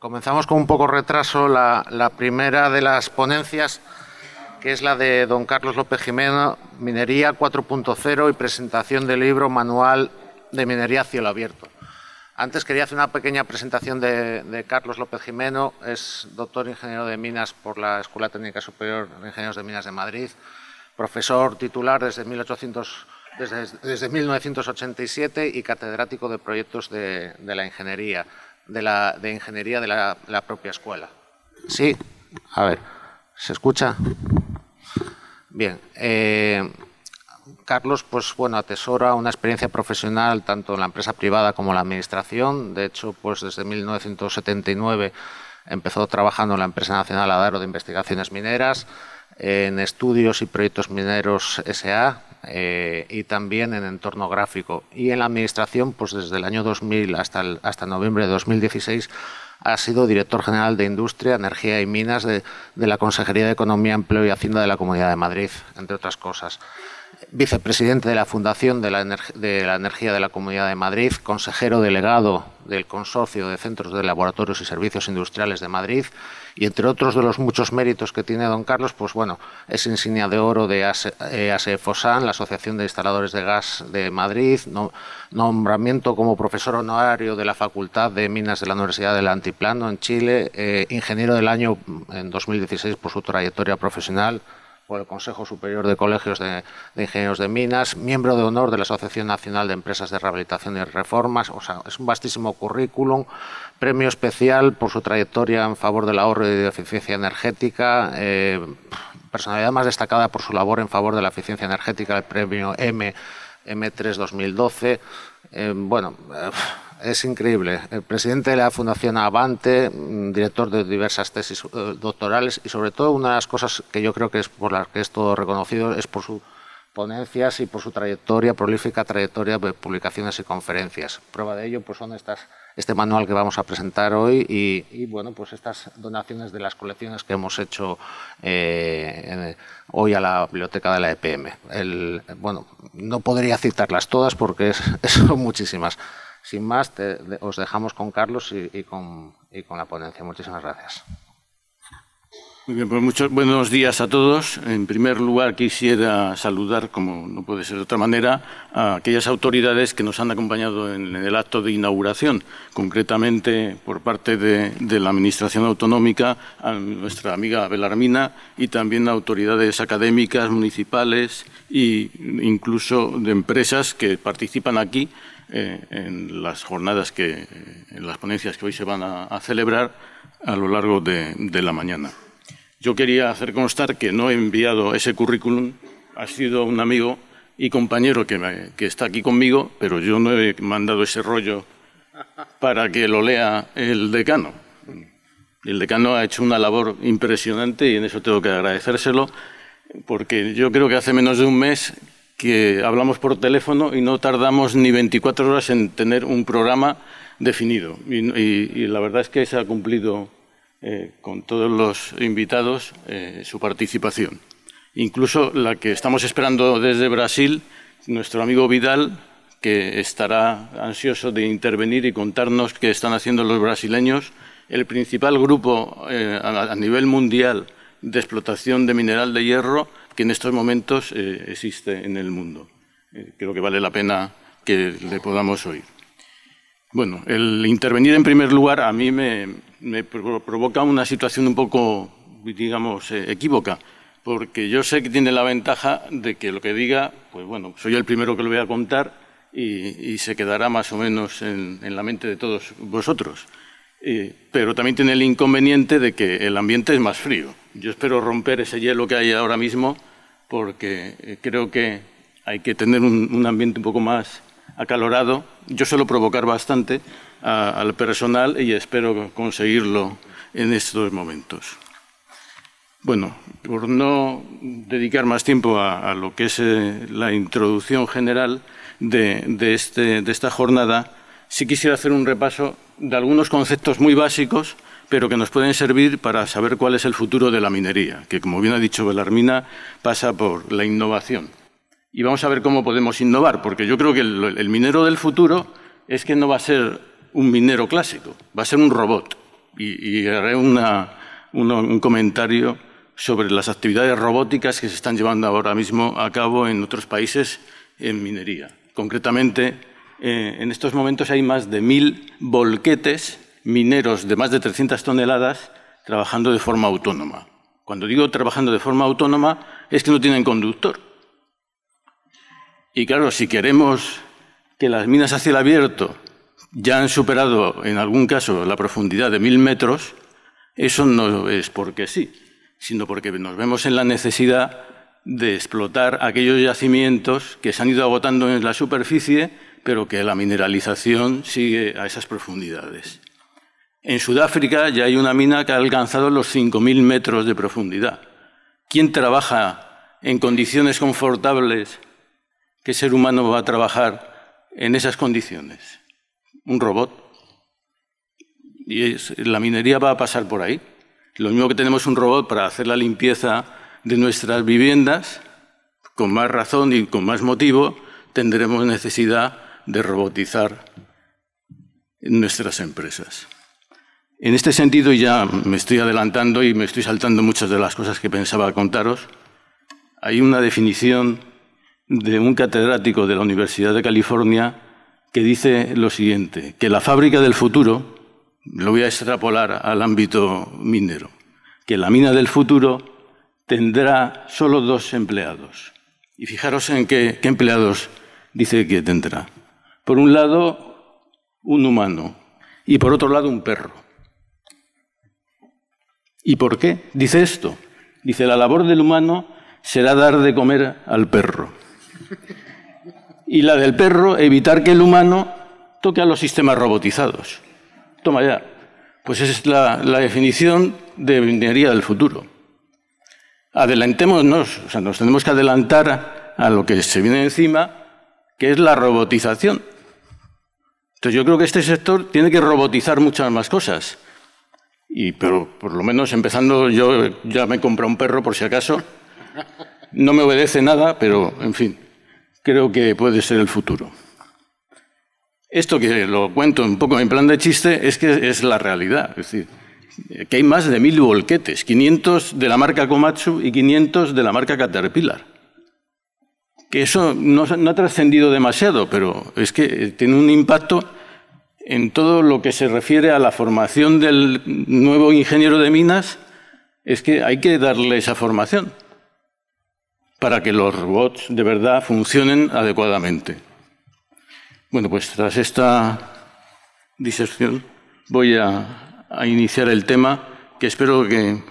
Comenzamos con un poco retraso la, primera de las ponencias, que es la de don Carlos López Jimeno, Minería 4.0 y presentación del libro Manual de Minería Cielo Abierto. Antes quería hacer una pequeña presentación de, Carlos López Jimeno, es doctor ingeniero de minas por la Escuela Técnica Superior de Ingenieros de Minas de Madrid, profesor titular desde, 1987 y catedrático de proyectos de la ingeniería de, la, de ingeniería de la, propia escuela. Sí, a ver, ¿se escucha? Bien. Eh, Carlos, pues bueno, atesora una experiencia profesional tanto en la empresa privada como en la administración. De hecho, pues desde 1979 empezó trabajando en la empresa nacional Adaro de Investigaciones Mineras en estudios y proyectos mineros SA eh, y también en entorno gráfico. Y en la administración, pues desde el año 2000 hasta, hasta noviembre de 2016, ha sido director general de Industria, Energía y Minas de, de la Consejería de Economía, Empleo y Hacienda de la Comunidad de Madrid, entre otras cosas vicepresidente de la Fundación de la, Energía de la Comunidad de Madrid, consejero delegado del Consorcio de Centros de Laboratorios y Servicios Industriales de Madrid, y entre otros de los muchos méritos que tiene don Carlos, pues bueno, es insignia de oro de ASEFOSAN, eh, e la Asociación de Instaladores de Gas de Madrid, nombramiento como profesor honorario de la Facultad de Minas de la Universidad del Antiplano en Chile, eh, ingeniero del año en 2016 por su trayectoria profesional por el Consejo Superior de Colegios de, Ingenieros de Minas, miembro de honor de la Asociación Nacional de Empresas de Rehabilitación y Reformas, o sea, es un vastísimo currículum, premio especial por su trayectoria en favor del ahorro y de eficiencia energética, eh, personalidad más destacada por su labor en favor de la eficiencia energética, el premio M, M3 2012, eh, bueno... Eh, es increíble. El presidente de la Fundación Avante, mm, director de diversas tesis eh, doctorales y sobre todo una de las cosas que yo creo que es por las que es todo reconocido es por sus ponencias y por su trayectoria, prolífica trayectoria de publicaciones y conferencias. Prueba de ello pues son estas, este manual que vamos a presentar hoy y, bueno, pues estas donaciones de las colecciones que hemos hecho eh, hoy a la biblioteca de la EPM. El, bueno, no podría citarlas todas porque son muchísimas. Sin más, os dejamos con Carlos y, con, la ponencia. Muchísimas gracias. Muy bien, pues buenos días a todos. En primer lugar, quisiera saludar, como no puede ser de otra manera, a aquellas autoridades que nos han acompañado en el acto de inauguración, concretamente por parte de, de la Administración Autonómica, a nuestra amiga Belarmina y también a autoridades académicas, municipales e incluso de empresas que participan aquí eh, en las jornadas, que, en las ponencias que hoy se van a, celebrar a lo largo de, la mañana. Yo quería hacer constar que no he enviado ese currículum, ha sido un amigo y compañero que, que está aquí conmigo, pero yo no he mandado ese rollo para que lo lea el decano. El decano ha hecho una labor impresionante y en eso tengo que agradecérselo, porque yo creo que hace menos de un mes que hablamos por teléfono y no tardamos ni 24 horas en tener un programa definido. Y, la verdad es que se ha cumplido eh, con todos los invitados eh, su participación. Incluso la que estamos esperando desde Brasil, nuestro amigo Vidal, que estará ansioso de intervenir y contarnos qué están haciendo los brasileños, el principal grupo eh, a nivel mundial de explotación de mineral de hierro, que en estos momentos eh, existe en el mundo. Eh, creo que vale la pena que le podamos oír. Bueno, el intervenir en primer lugar a mí me, provoca una situación un poco, digamos, eh, equívoca, porque yo sé que tiene la ventaja de que lo que diga, pues bueno, soy el primero que lo voy a contar y, se quedará más o menos en la mente de todos vosotros pero también tiene el inconveniente de que el ambiente es más frío. Yo espero romper ese hielo que hay ahora mismo porque eh, creo que hay que tener un, ambiente un poco más acalorado. Yo suelo provocar bastante al personal y espero conseguirlo en estos momentos. Bueno, por no dedicar más tiempo a, lo que es eh, la introducción general de, de, este, de esta jornada, sí quisiera hacer un repaso de algunos conceptos muy básicos, pero que nos pueden servir para saber cuál es el futuro de la minería, que como bien ha dicho Belarmina, pasa por la innovación. Y vamos a ver cómo podemos innovar, porque yo creo que el, minero del futuro es que no va a ser un minero clásico, va a ser un robot. Y, haré un comentario sobre las actividades robóticas que se están llevando ahora mismo a cabo en otros países en minería, concretamente eh, en estos momentos hay más de mil volquetes mineros de más de 300 toneladas trabajando de forma autónoma. Cuando digo trabajando de forma autónoma es que no tienen conductor. Y claro, si queremos que las minas hacia el abierto ya han superado en algún caso la profundidad de mil metros, eso no es porque sí, sino porque nos vemos en la necesidad de explotar aquellos yacimientos que se han ido agotando en la superficie pero que la mineralización sigue a esas profundidades. En Sudáfrica ya hay una mina que ha alcanzado los 5.000 metros de profundidad. ¿Quién trabaja en condiciones confortables? ¿Qué ser humano va a trabajar en esas condiciones? Un robot. Y la minería va a pasar por ahí. Lo mismo que tenemos un robot para hacer la limpieza de nuestras viviendas, con más razón y con más motivo tendremos necesidad de robotizar nuestras empresas. En este sentido, ya me estoy adelantando y me estoy saltando muchas de las cosas que pensaba contaros, hay una definición de un catedrático de la Universidad de California que dice lo siguiente, que la fábrica del futuro, lo voy a extrapolar al ámbito minero, que la mina del futuro tendrá solo dos empleados. Y fijaros en qué empleados dice que tendrá. Por un lado, un humano y por otro lado, un perro. ¿Y por qué? Dice esto. Dice, la labor del humano será dar de comer al perro. Y la del perro, evitar que el humano toque a los sistemas robotizados. Toma ya. Pues esa es la, definición de minería del futuro. Adelantémonos, o sea, nos tenemos que adelantar a lo que se viene encima, que es la robotización. Entonces yo creo que este sector tiene que robotizar muchas más cosas. Y pero por lo menos empezando, yo ya me compré un perro por si acaso. No me obedece nada, pero en fin, creo que puede ser el futuro. Esto que lo cuento un poco en plan de chiste es que es la realidad. Es decir, que hay más de mil volquetes, 500 de la marca Komatsu y 500 de la marca Caterpillar que eso no, ha trascendido demasiado, pero es que tiene un impacto en todo lo que se refiere a la formación del nuevo ingeniero de minas, es que hay que darle esa formación para que los robots de verdad funcionen adecuadamente. Bueno, pues tras esta disección voy a, iniciar el tema que espero que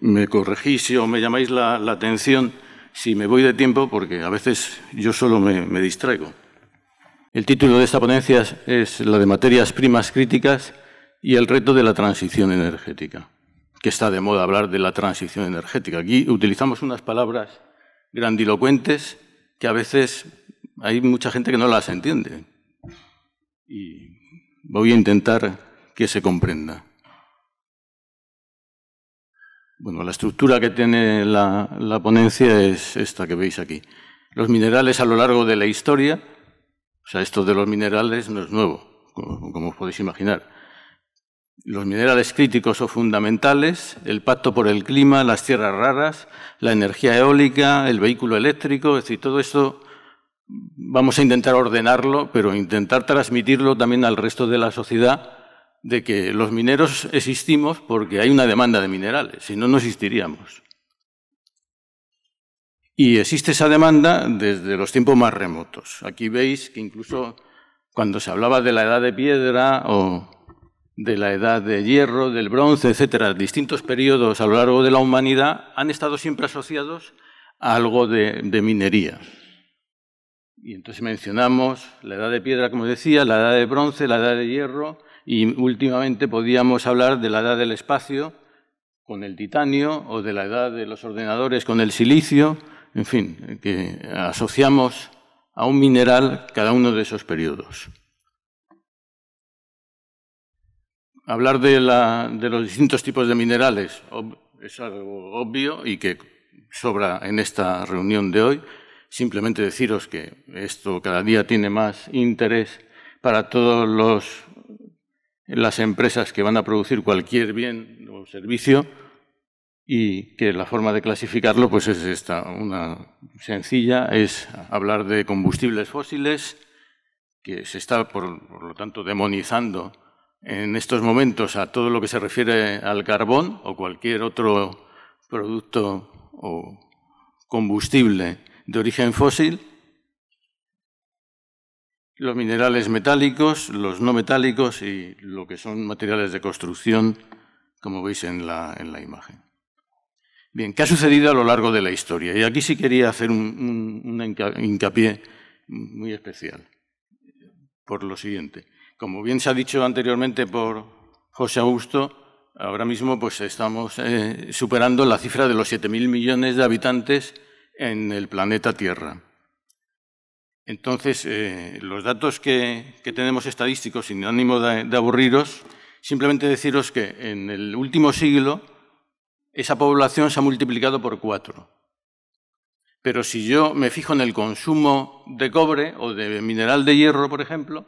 me corregís o me llamáis la atención si me voy de tiempo, porque a veces yo solo me, distraigo. El título de esta ponencia es la de materias primas críticas y el reto de la transición energética, que está de moda hablar de la transición energética. Aquí utilizamos unas palabras grandilocuentes que a veces hay mucha gente que no las entiende. Y voy a intentar que se comprenda. Bueno, la estructura que tiene la, ponencia es esta que veis aquí. Los minerales a lo largo de la historia, o sea, esto de los minerales no es nuevo, como, os podéis imaginar. Los minerales críticos o fundamentales, el pacto por el clima, las tierras raras, la energía eólica, el vehículo eléctrico, es decir, todo esto vamos a intentar ordenarlo, pero intentar transmitirlo también al resto de la sociedad de que los mineros existimos porque hay una demanda de minerales, si no, no existiríamos. Y existe esa demanda desde los tiempos más remotos. Aquí veis que incluso cuando se hablaba de la edad de piedra o de la edad de hierro, del bronce, etcétera, distintos periodos a lo largo de la humanidad han estado siempre asociados a algo de minería. Y entonces mencionamos la edad de piedra, como decía, la edad de bronce, la edad de hierro, y últimamente podíamos hablar de la edad del espacio con el titanio o de la edad de los ordenadores con el silicio, en fin, que asociamos a un mineral cada uno de esos periodos. Hablar de, de los distintos tipos de minerales es algo obvio y que sobra en esta reunión de hoy. Simplemente deciros que esto cada día tiene más interés para todos los las empresas que van a producir cualquier bien o servicio y que la forma de clasificarlo pues es esta, una sencilla es hablar de combustibles fósiles que se está por lo tanto demonizando en estos momentos a todo lo que se refiere al carbón o cualquier otro producto o combustible de origen fósil los minerales metálicos, los no metálicos y lo que son materiales de construcción, como veis en la, imagen. Bien, ¿qué ha sucedido a lo largo de la historia? Y aquí sí quería hacer un, hincapié muy especial por lo siguiente. Como bien se ha dicho anteriormente por José Augusto, ahora mismo pues estamos eh, superando la cifra de los 7.000 millones de habitantes en el planeta Tierra. Entonces, eh, los datos que, tenemos estadísticos, sin ánimo de, aburriros, simplemente deciros que en el último siglo esa población se ha multiplicado por cuatro. Pero si yo me fijo en el consumo de cobre o de mineral de hierro, por ejemplo,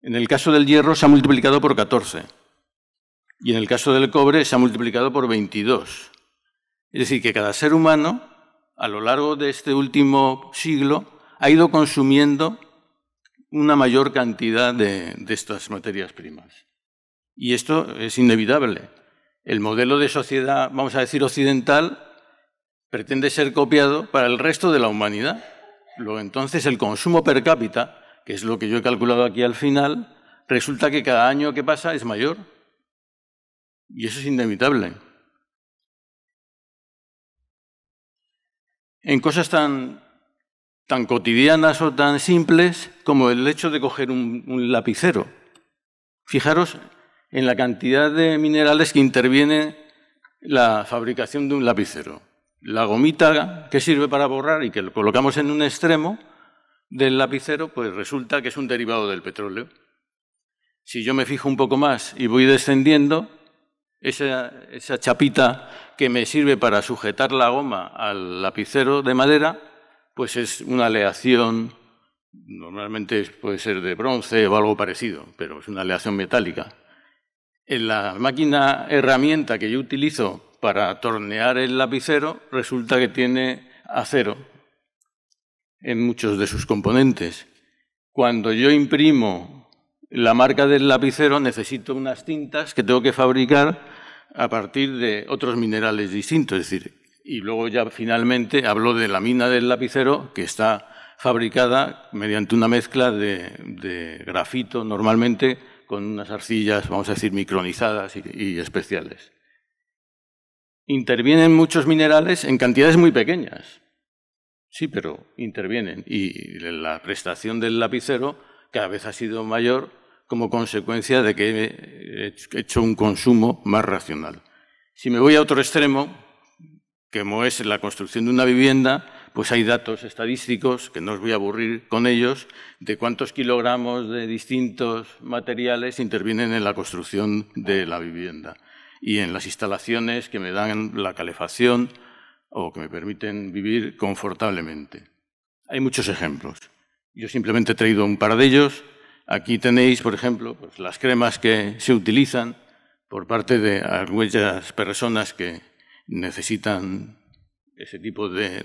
en el caso del hierro se ha multiplicado por 14 y en el caso del cobre se ha multiplicado por 22. Es decir, que cada ser humano, a lo largo de este último siglo, ha ido consumiendo una mayor cantidad de, estas materias primas. Y esto es inevitable. El modelo de sociedad, vamos a decir, occidental, pretende ser copiado para el resto de la humanidad. Entonces, el consumo per cápita, que es lo que yo he calculado aquí al final, resulta que cada año que pasa es mayor. Y eso es inevitable. En cosas tan tan cotidianas o tan simples como el hecho de coger un, lapicero. Fijaros en la cantidad de minerales que interviene la fabricación de un lapicero. La gomita que sirve para borrar y que lo colocamos en un extremo del lapicero, pues resulta que es un derivado del petróleo. Si yo me fijo un poco más y voy descendiendo, esa chapita que me sirve para sujetar la goma al lapicero de madera pues es una aleación, normalmente puede ser de bronce o algo parecido, pero es una aleación metálica. En la máquina herramienta que yo utilizo para tornear el lapicero, resulta que tiene acero en muchos de sus componentes. Cuando yo imprimo la marca del lapicero, necesito unas tintas que tengo que fabricar a partir de otros minerales distintos, es decir, y luego ya finalmente habló de la mina del lapicero, que está fabricada mediante una mezcla de, grafito normalmente con unas arcillas, vamos a decir, micronizadas y, y especiales. Intervienen muchos minerales en cantidades muy pequeñas, Sí, pero intervienen. Y la prestación del lapicero cada vez ha sido mayor como consecuencia de que he hecho un consumo más racional. Si me voy a otro extremo, como es la construcción de una vivienda, pues hay datos estadísticos, que no os voy a aburrir con ellos, de cuántos kilogramos de distintos materiales intervienen en la construcción de la vivienda y en las instalaciones que me dan la calefacción o que me permiten vivir confortablemente. Hay muchos ejemplos. Yo simplemente he traído un par de ellos. Aquí tenéis, por ejemplo, pues las cremas que se utilizan por parte de algunas personas que necesitan ese tipo de,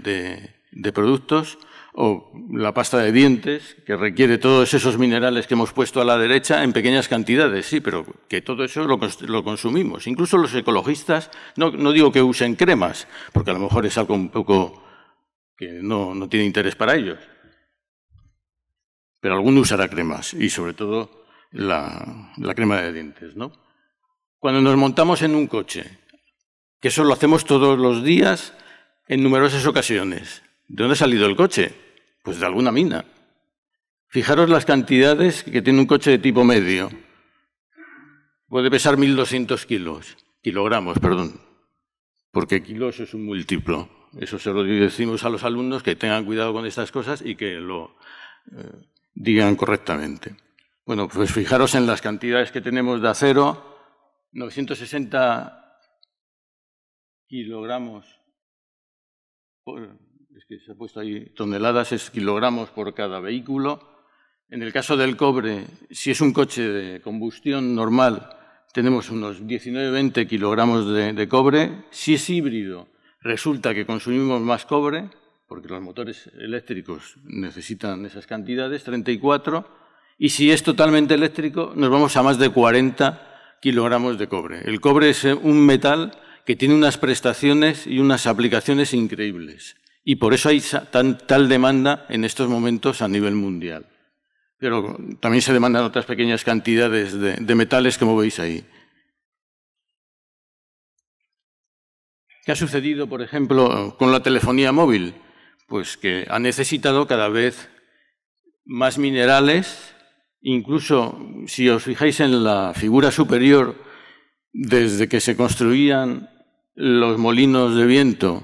productos, o la pasta de dientes, que requiere todos esos minerales que hemos puesto a la derecha en pequeñas cantidades, sí, pero que todo eso lo, consumimos. Incluso los ecologistas, no, digo que usen cremas, porque a lo mejor es algo un poco que no, no tiene interés para ellos, pero alguno usará cremas, y sobre todo la, la crema de dientes, ¿no? Cuando nos montamos en un coche, que eso lo hacemos todos los días en numerosas ocasiones. ¿De dónde ha salido el coche? Pues de alguna mina. Fijaros las cantidades que tiene un coche de tipo medio. Puede pesar 1.200 kilos, kilogramos, perdón, porque kilos es un múltiplo. Eso se lo decimos a los alumnos que tengan cuidado con estas cosas y que lo eh, digan correctamente. Bueno, pues fijaros en las cantidades que tenemos de acero, 960 kilogramos, es que se ha puesto ahí toneladas, es kilogramos por cada vehículo. En el caso del cobre, si es un coche de combustión normal, tenemos unos 19-20 kilogramos de, de, cobre. Si es híbrido, resulta que consumimos más cobre, porque los motores eléctricos necesitan esas cantidades, 34. Y si es totalmente eléctrico, nos vamos a más de 40 kilogramos de cobre. El cobre es un metal que tiene unas prestaciones y unas aplicaciones increíbles. Y por eso hay tal demanda en estos momentos a nivel mundial. Pero también se demandan otras pequeñas cantidades de, de metales, como veis ahí. ¿Qué ha sucedido, por ejemplo, con la telefonía móvil? Pues que ha necesitado cada vez más minerales, incluso si os fijáis en la figura superior, desde que se construían los molinos de viento,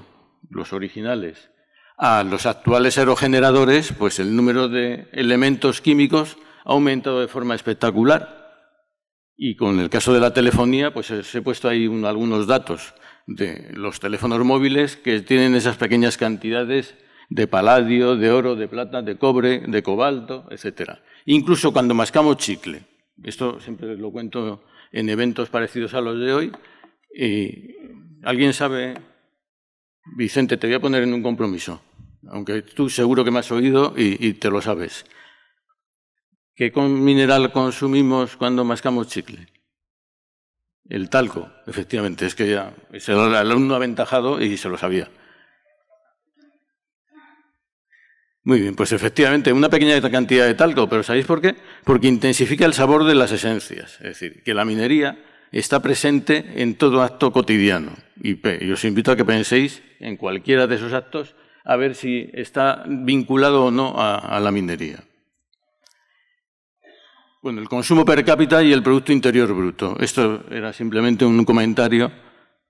los originales, a los actuales aerogeneradores, pues el número de elementos químicos ha aumentado de forma espectacular. Y con el caso de la telefonía, pues he puesto ahí algunos datos de los teléfonos móviles que tienen esas pequeñas cantidades de paladio, de oro, de plata, de cobre, de cobalto, etcétera. Incluso cuando mascamos chicle, esto siempre lo cuento en eventos parecidos a los de hoy, y alguien sabe, Vicente, te voy a poner en un compromiso, aunque tú seguro que me has oído y, te lo sabes. ¿Qué mineral consumimos cuando mascamos chicle? El talco, efectivamente, es que ya el alumno aventajado y se lo sabía. Muy bien, pues efectivamente, una pequeña cantidad de talco, pero ¿sabéis por qué? Porque intensifica el sabor de las esencias. Es decir, que la minería está presente en todo acto cotidiano. Y os invito a que penséis en cualquiera de esos actos a ver si está vinculado o no a, la minería. Bueno, el consumo per cápita y el Producto Interior Bruto. Esto era simplemente un comentario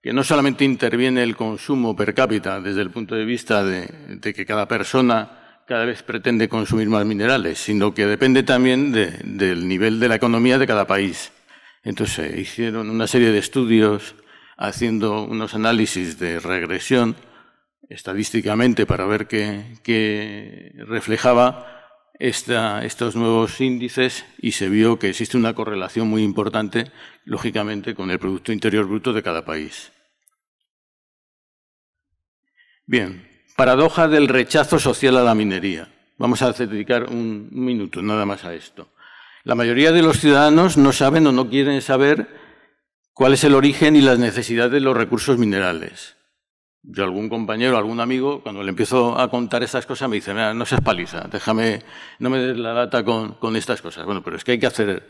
que no solamente interviene el consumo per cápita desde el punto de vista de, que cada persona cada vez pretende consumir más minerales, sino que depende también del nivel de la economía de cada país. Entonces hicieron una serie de estudios haciendo unos análisis de regresión estadísticamente para ver qué, reflejaba estos nuevos índices y se vio que existe una correlación muy importante, lógicamente, con el Producto Interior Bruto de cada país. Bien, paradoja del rechazo social a la minería. Vamos a dedicar un minuto nada más a esto. La mayoría de los ciudadanos no saben o no quieren saber cuál es el origen y las necesidades de los recursos minerales. Yo algún compañero, algún amigo, cuando le empiezo a contar estas cosas, me dice, no seas paliza, déjame, no me des la lata con, estas cosas. Bueno, pero es que hay que hacer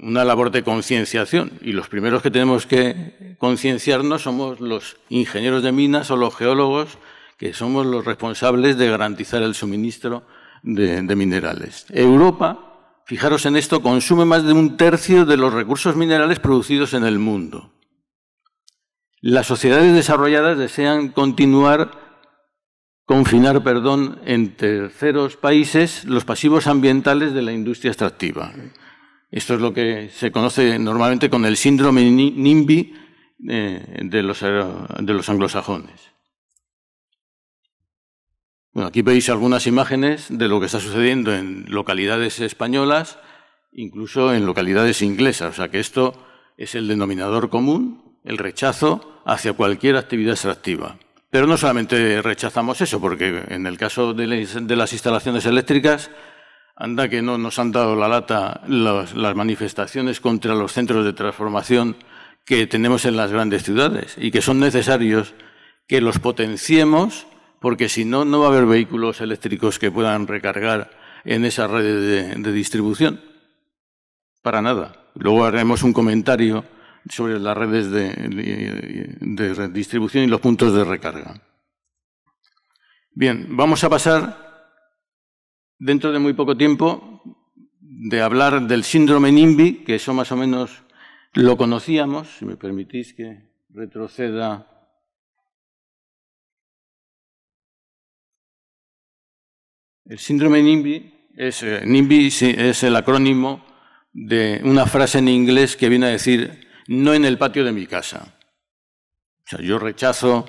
una labor de concienciación y los primeros que tenemos que concienciarnos somos los ingenieros de minas o los geólogos, que somos los responsables de garantizar el suministro de, de minerales. Europa fijaros en esto, consume más de un tercio de los recursos minerales producidos en el mundo. Las sociedades desarrolladas desean continuar confinar, perdón, en terceros países los pasivos ambientales de la industria extractiva. Esto es lo que se conoce normalmente con el síndrome NIMBY eh, de los, de los anglosajones. Bueno, aquí veis algunas imágenes de lo que está sucediendo en localidades españolas, incluso en localidades inglesas. O sea que esto es el denominador común, el rechazo hacia cualquier actividad extractiva. Pero no solamente rechazamos eso, porque en el caso de las instalaciones eléctricas, anda que no nos han dado la lata las, las manifestaciones contra los centros de transformación que tenemos en las grandes ciudades y que son necesarios que los potenciemos porque si no, no va a haber vehículos eléctricos que puedan recargar en esa red de, distribución. Para nada. Luego haremos un comentario sobre las redes de, de distribución y los puntos de recarga. Bien, vamos a pasar dentro de muy poco tiempo de hablar del síndrome NIMBY, que eso más o menos lo conocíamos, si me permitís que retroceda El síndrome NIMBY es, eh, es el acrónimo de una frase en inglés que viene a decir no en el patio de mi casa. O sea, yo rechazo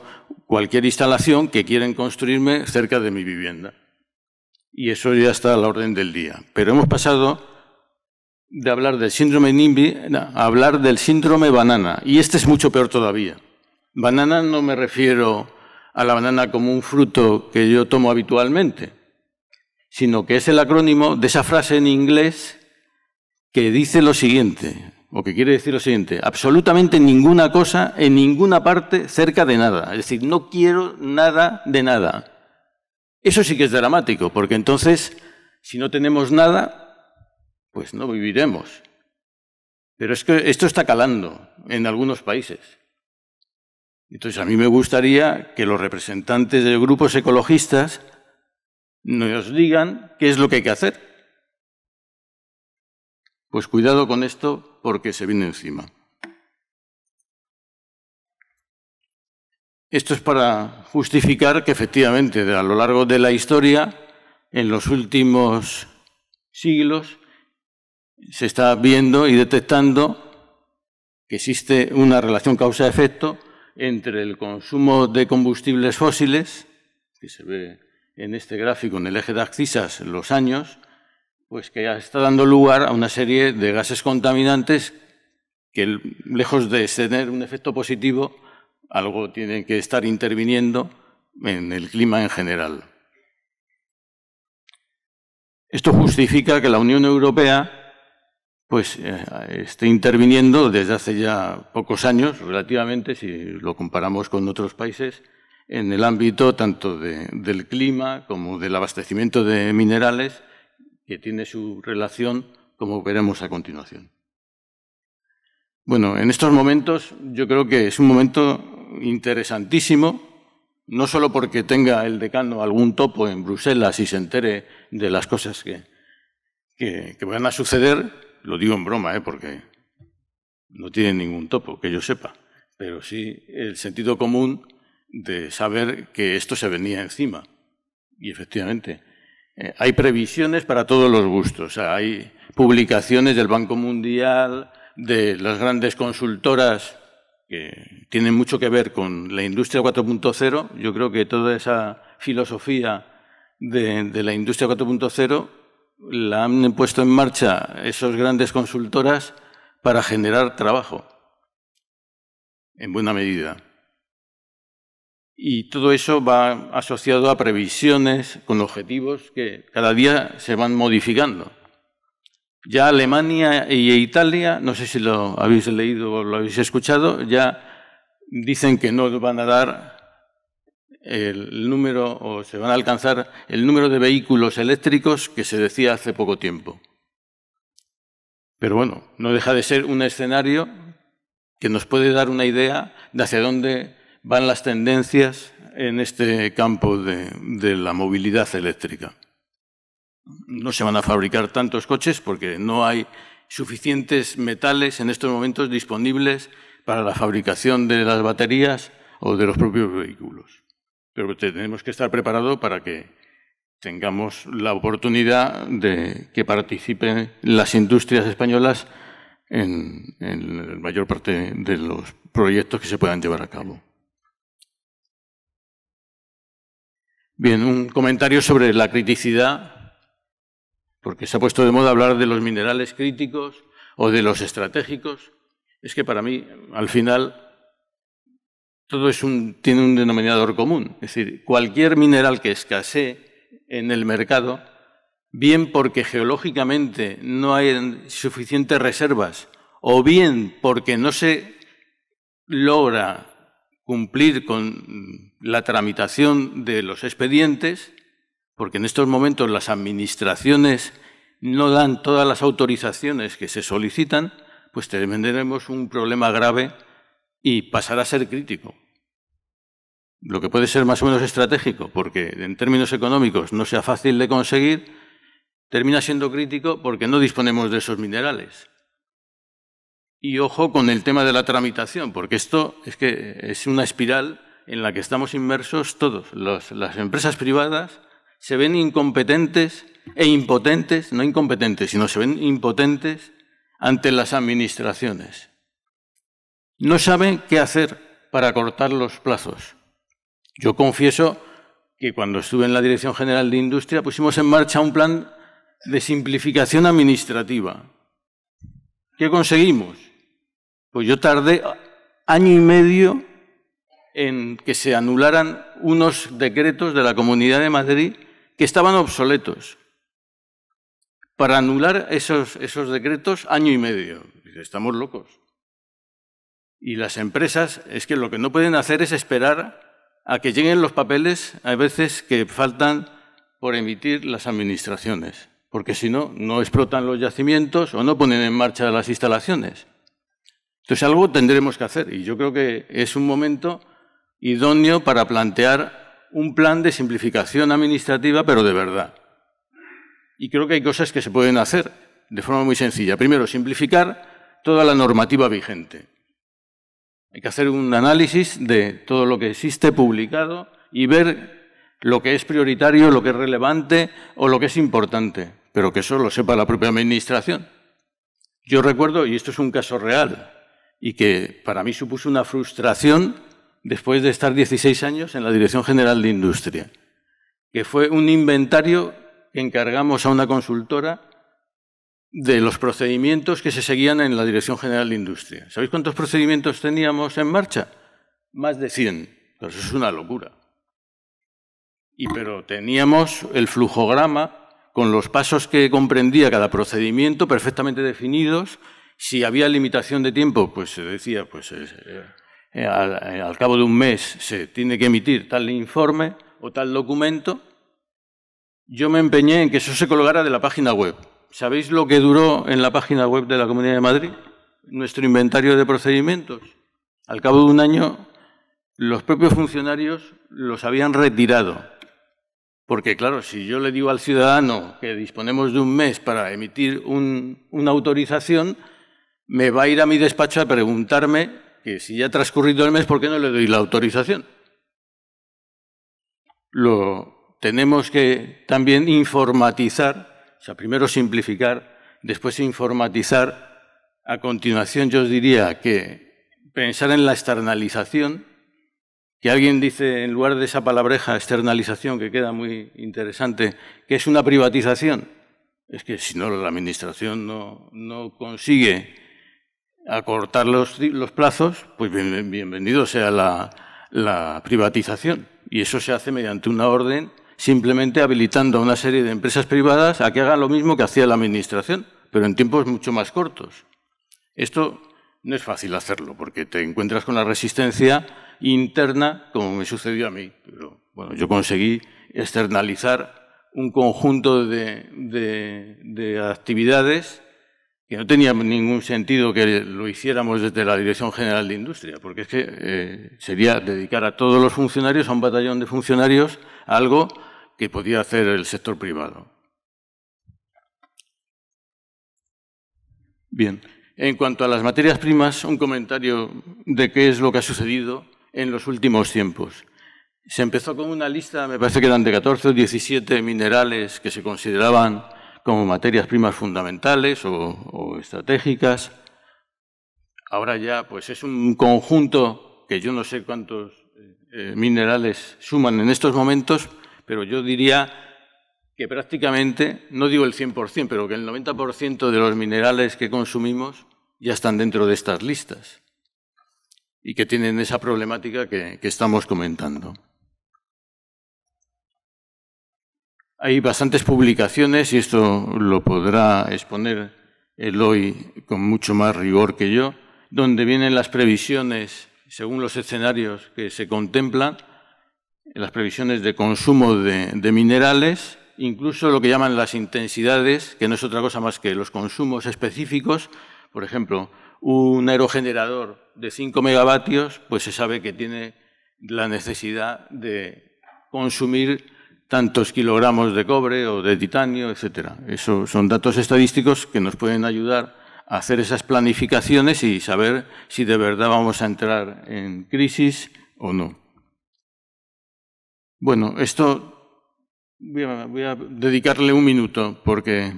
cualquier instalación que quieren construirme cerca de mi vivienda. Y eso ya está a la orden del día. Pero hemos pasado de hablar del síndrome NIMBY a hablar del síndrome banana. Y este es mucho peor todavía. Banana no me refiero a la banana como un fruto que yo tomo habitualmente sino que es el acrónimo de esa frase en inglés que dice lo siguiente, o que quiere decir lo siguiente, absolutamente ninguna cosa en ninguna parte cerca de nada, es decir, no quiero nada de nada. Eso sí que es dramático, porque entonces, si no tenemos nada, pues no viviremos. Pero es que esto está calando en algunos países. Entonces, a mí me gustaría que los representantes de grupos ecologistas nos digan qué es lo que hay que hacer. Pues cuidado con esto porque se viene encima. Esto es para justificar que efectivamente a lo largo de la historia, en los últimos siglos, se está viendo y detectando que existe una relación causa-efecto entre el consumo de combustibles fósiles, que se ve en este gráfico, en el eje de abscisas, los años, pues que ya está dando lugar a una serie de gases contaminantes que, lejos de tener un efecto positivo, algo tienen que estar interviniendo en el clima en general. Esto justifica que la Unión Europea pues eh, esté interviniendo desde hace ya pocos años, relativamente, si lo comparamos con otros países, en el ámbito tanto del clima como del abastecimiento de minerales, que tiene su relación, como veremos a continuación. Bueno, en estos momentos yo creo que es un momento interesantísimo, no solo porque tenga el decano algún topo en Bruselas y se entere de las cosas que, van a suceder, lo digo en broma, ¿eh? porque no tiene ningún topo, que yo sepa, pero sí el sentido común de saber que esto se venía encima. Y efectivamente, eh, hay previsiones para todos los gustos. hay publicaciones del Banco Mundial, de las grandes consultoras que tienen mucho que ver con la industria 4.0. Yo creo que toda esa filosofía de, de la industria 4.0 la han puesto en marcha esas grandes consultoras para generar trabajo, en buena medida. Y todo eso va asociado a previsiones con objetivos que cada día se van modificando. Ya Alemania y Italia, no sé si lo habéis leído o lo habéis escuchado, ya dicen que no van a dar el número o se van a alcanzar el número de vehículos eléctricos que se decía hace poco tiempo. Pero bueno, no deja de ser un escenario que nos puede dar una idea de hacia dónde van las tendencias en este campo de, la movilidad eléctrica. No se van a fabricar tantos coches porque no hay suficientes metales en estos momentos disponibles para la fabricación de las baterías o de los propios vehículos. Pero tenemos que estar preparados para que tengamos la oportunidad de que participen las industrias españolas en la mayor parte de los proyectos que se puedan llevar a cabo. Bien, un comentario sobre la criticidad, porque se ha puesto de moda hablar de los minerales críticos o de los estratégicos. Es que para mí, al final, todo tiene un denominador común. Es decir, cualquier mineral que escasee en el mercado, bien porque geológicamente no hay suficientes reservas o bien porque no se logra cumplir con la tramitación de los expedientes, porque en estos momentos las administraciones no dan todas las autorizaciones que se solicitan, pues tendremos un problema grave y pasará a ser crítico. Lo que puede ser más o menos estratégico, porque en términos económicos no sea fácil de conseguir, termina siendo crítico porque no disponemos de esos minerales. Y ojo con el tema de la tramitación, porque esto es que es una espiral en la que estamos inmersos todos. las empresas privadas se ven incompetentes e impotentes, no incompetentes, sino se ven impotentes ante las administraciones. No saben qué hacer para cortar los plazos. Yo confieso que cuando estuve en la Dirección General de Industria pusimos en marcha un plan de simplificación administrativa. ¿Qué conseguimos? Pues yo tardé año y medio en que se anularan unos decretos de la Comunidad de Madrid que estaban obsoletos. Para anular esos, decretos, año y medio. Estamos locos. Y las empresas, es que lo que no pueden hacer es esperar a que lleguen los papeles, a veces que faltan por emitir las administraciones, porque si no, no explotan los yacimientos o no ponen en marcha las instalaciones. Entonces algo tendremos que hacer y yo creo que es un momento idóneo para plantear un plan de simplificación administrativa, pero de verdad. Y creo que hay cosas que se pueden hacer de forma muy sencilla. Primero, simplificar toda la normativa vigente. Hay que hacer un análisis de todo lo que existe publicado y ver lo que es prioritario, lo que es relevante o lo que es importante, pero que eso lo sepa la propia Administración. Yo recuerdo, y esto es un caso real, y que para mí supuso una frustración después de estar 16 años en la Dirección General de Industria, que fue un inventario que encargamos a una consultora de los procedimientos que se seguían en la Dirección General de Industria. ¿Sabéis cuántos procedimientos teníamos en marcha? Más de 100. Pues es una locura. Y pero teníamos el flujograma con los pasos que comprendía cada procedimiento perfectamente definidos si había limitación de tiempo, pues se decía, pues eh, eh, eh, al, cabo de un mes se tiene que emitir tal informe o tal documento. Yo me empeñé en que eso se colgara de la página web. ¿Sabéis lo que duró en la página web de la Comunidad de Madrid? Nuestro inventario de procedimientos. Al cabo de un año, los propios funcionarios los habían retirado. Porque claro, si yo le digo al ciudadano que disponemos de un mes para emitir una autorización, me va a ir a mi despacho a preguntarme que si ya ha transcurrido el mes, ¿por qué no le doy la autorización? Lo tenemos que también informatizar, o sea, primero simplificar, después informatizar. A continuación yo os diría que pensar en la externalización, que alguien dice, en lugar de esa palabreja externalización, que queda muy interesante, que es una privatización. Es que si no, la Administración no, no consigue a los, los plazos, pues bienvenido sea la, privatización. Y eso se hace mediante una orden simplemente habilitando a una serie de empresas privadas a que hagan lo mismo que hacía la Administración, pero en tiempos mucho más cortos. Esto no es fácil hacerlo, porque te encuentras con la resistencia interna, como me sucedió a mí. Pero, bueno, yo conseguí externalizar un conjunto de actividades que no tenía ningún sentido que lo hiciéramos desde la Dirección General de Industria, porque es que eh, sería dedicar a todos los funcionarios, a un batallón de funcionarios, algo que podía hacer el sector privado. Bien, en cuanto a las materias primas, un comentario de qué es lo que ha sucedido en los últimos tiempos. Se empezó con una lista, me parece que eran de 14 o 17 minerales que se consideraban como materias primas fundamentales o, estratégicas. Ahora ya, pues es un conjunto que yo no sé cuántos eh, eh, minerales suman en estos momentos, pero yo diría que prácticamente, no digo el 100%, pero que el 90% de los minerales que consumimos ya están dentro de estas listas y que tienen esa problemática que estamos comentando. Hay bastantes publicaciones y esto lo podrá exponer hoy con mucho más rigor que yo, donde vienen las previsiones según los escenarios que se contemplan, las previsiones de consumo de, de minerales, incluso lo que llaman las intensidades, que no es otra cosa más que los consumos específicos, por ejemplo, un aerogenerador de 5 megavatios, pues se sabe que tiene la necesidad de consumir tantos kilogramos de cobre o de titanio, etc. Eso son datos estadísticos que nos pueden ayudar a hacer esas planificaciones y saber si de verdad vamos a entrar en crisis o no. Bueno, esto voy a dedicarle un minuto porque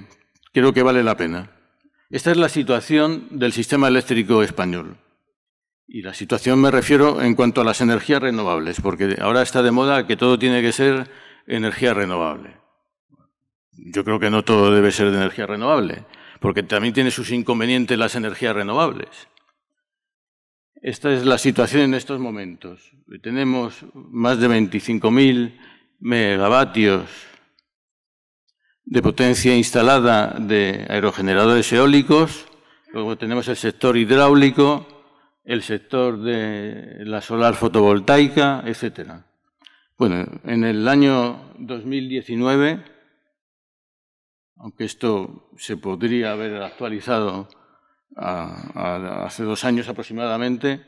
creo que vale la pena. Esta es la situación del sistema eléctrico español. Y la situación me refiero en cuanto a las energías renovables, porque ahora está de moda que todo tiene que ser energía renovable. Yo creo que no todo debe ser de energía renovable, porque también tiene sus inconvenientes las energías renovables. Esta es la situación en estos momentos. Tenemos más de 25.000 megavatios de potencia instalada de aerogeneradores eólicos, luego tenemos el sector hidráulico, el sector de la solar fotovoltaica, etcétera. Bueno, en el año 2019, aunque esto se podría haber actualizado hace dos años aproximadamente,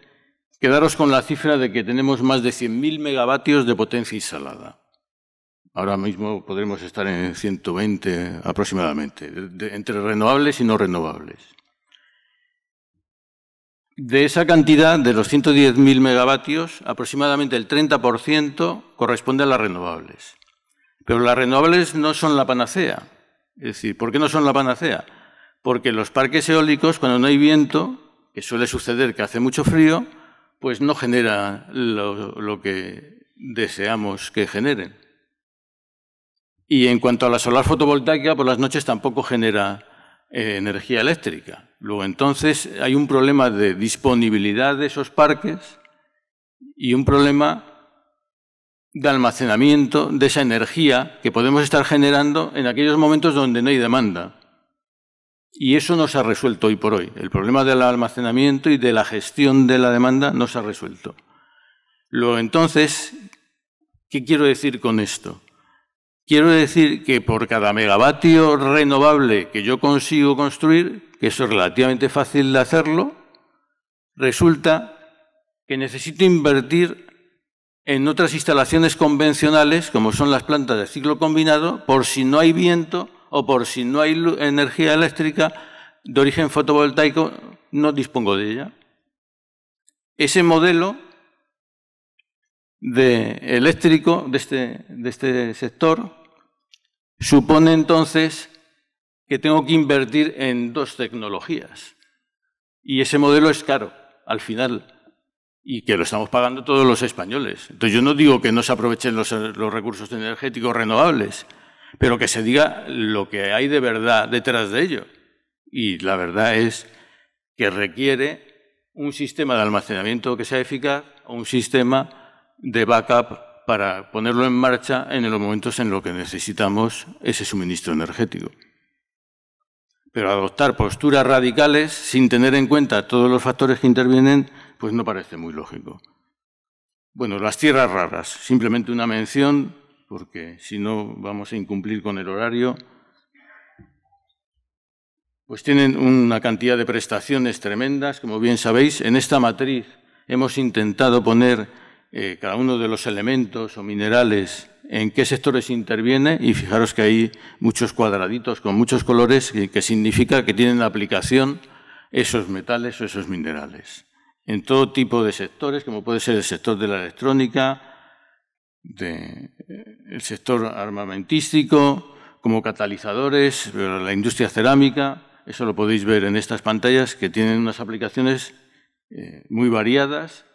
quedaros con la cifra de que tenemos más de 100.000 megavatios de potencia instalada. Ahora mismo podremos estar en 120 aproximadamente, entre renovables y no renovables. De esa cantidad, de los 110.000 megavatios, aproximadamente el 30% corresponde a las renovables. Pero las renovables no son la panacea. Es decir, ¿por qué no son la panacea? Porque los parques eólicos, cuando no hay viento, que suele suceder que hace mucho frío, pues no genera lo, lo que deseamos que generen. Y en cuanto a la solar fotovoltaica, por las noches tampoco genera eh, energía eléctrica. Luego entonces hay un problema de disponibilidad de esos parques y un problema de almacenamiento de esa energía que podemos estar generando en aquellos momentos donde no hay demanda. Y eso no se ha resuelto hoy por hoy. El problema del almacenamiento y de la gestión de la demanda no se ha resuelto. Luego entonces, ¿qué quiero decir con esto? Quiero decir que por cada megavatio renovable que yo consigo construir, que es relativamente fácil de hacerlo, resulta que necesito invertir en otras instalaciones convencionales, como son las plantas de ciclo combinado, por si no hay viento o por si no hay energía eléctrica de origen fotovoltaico, no dispongo de ella. Ese modelo de eléctrico de este, de este sector supone entonces que tengo que invertir en dos tecnologías. Y ese modelo es caro, al final, y que lo estamos pagando todos los españoles. Entonces yo no digo que no se aprovechen los, los recursos energéticos renovables, pero que se diga lo que hay de verdad detrás de ello. Y la verdad es que requiere un sistema de almacenamiento que sea eficaz, un sistema de backup para ponerlo en marcha en los momentos en los que necesitamos ese suministro energético. Pero adoptar posturas radicales sin tener en cuenta todos los factores que intervienen, pues no parece muy lógico. Bueno, las tierras raras, simplemente una mención, porque si no vamos a incumplir con el horario, pues tienen una cantidad de prestaciones tremendas, como bien sabéis. En esta matriz hemos intentado poner eh, cada uno de los elementos o minerales en qué sectores interviene y fijaros que hay muchos cuadraditos con muchos colores que, significa que tienen aplicación esos metales o esos minerales en todo tipo de sectores, como puede ser el sector de la electrónica, eh, el sector armamentístico, como catalizadores, la industria cerámica, eso lo podéis ver en estas pantallas que tienen unas aplicaciones eh, muy variadas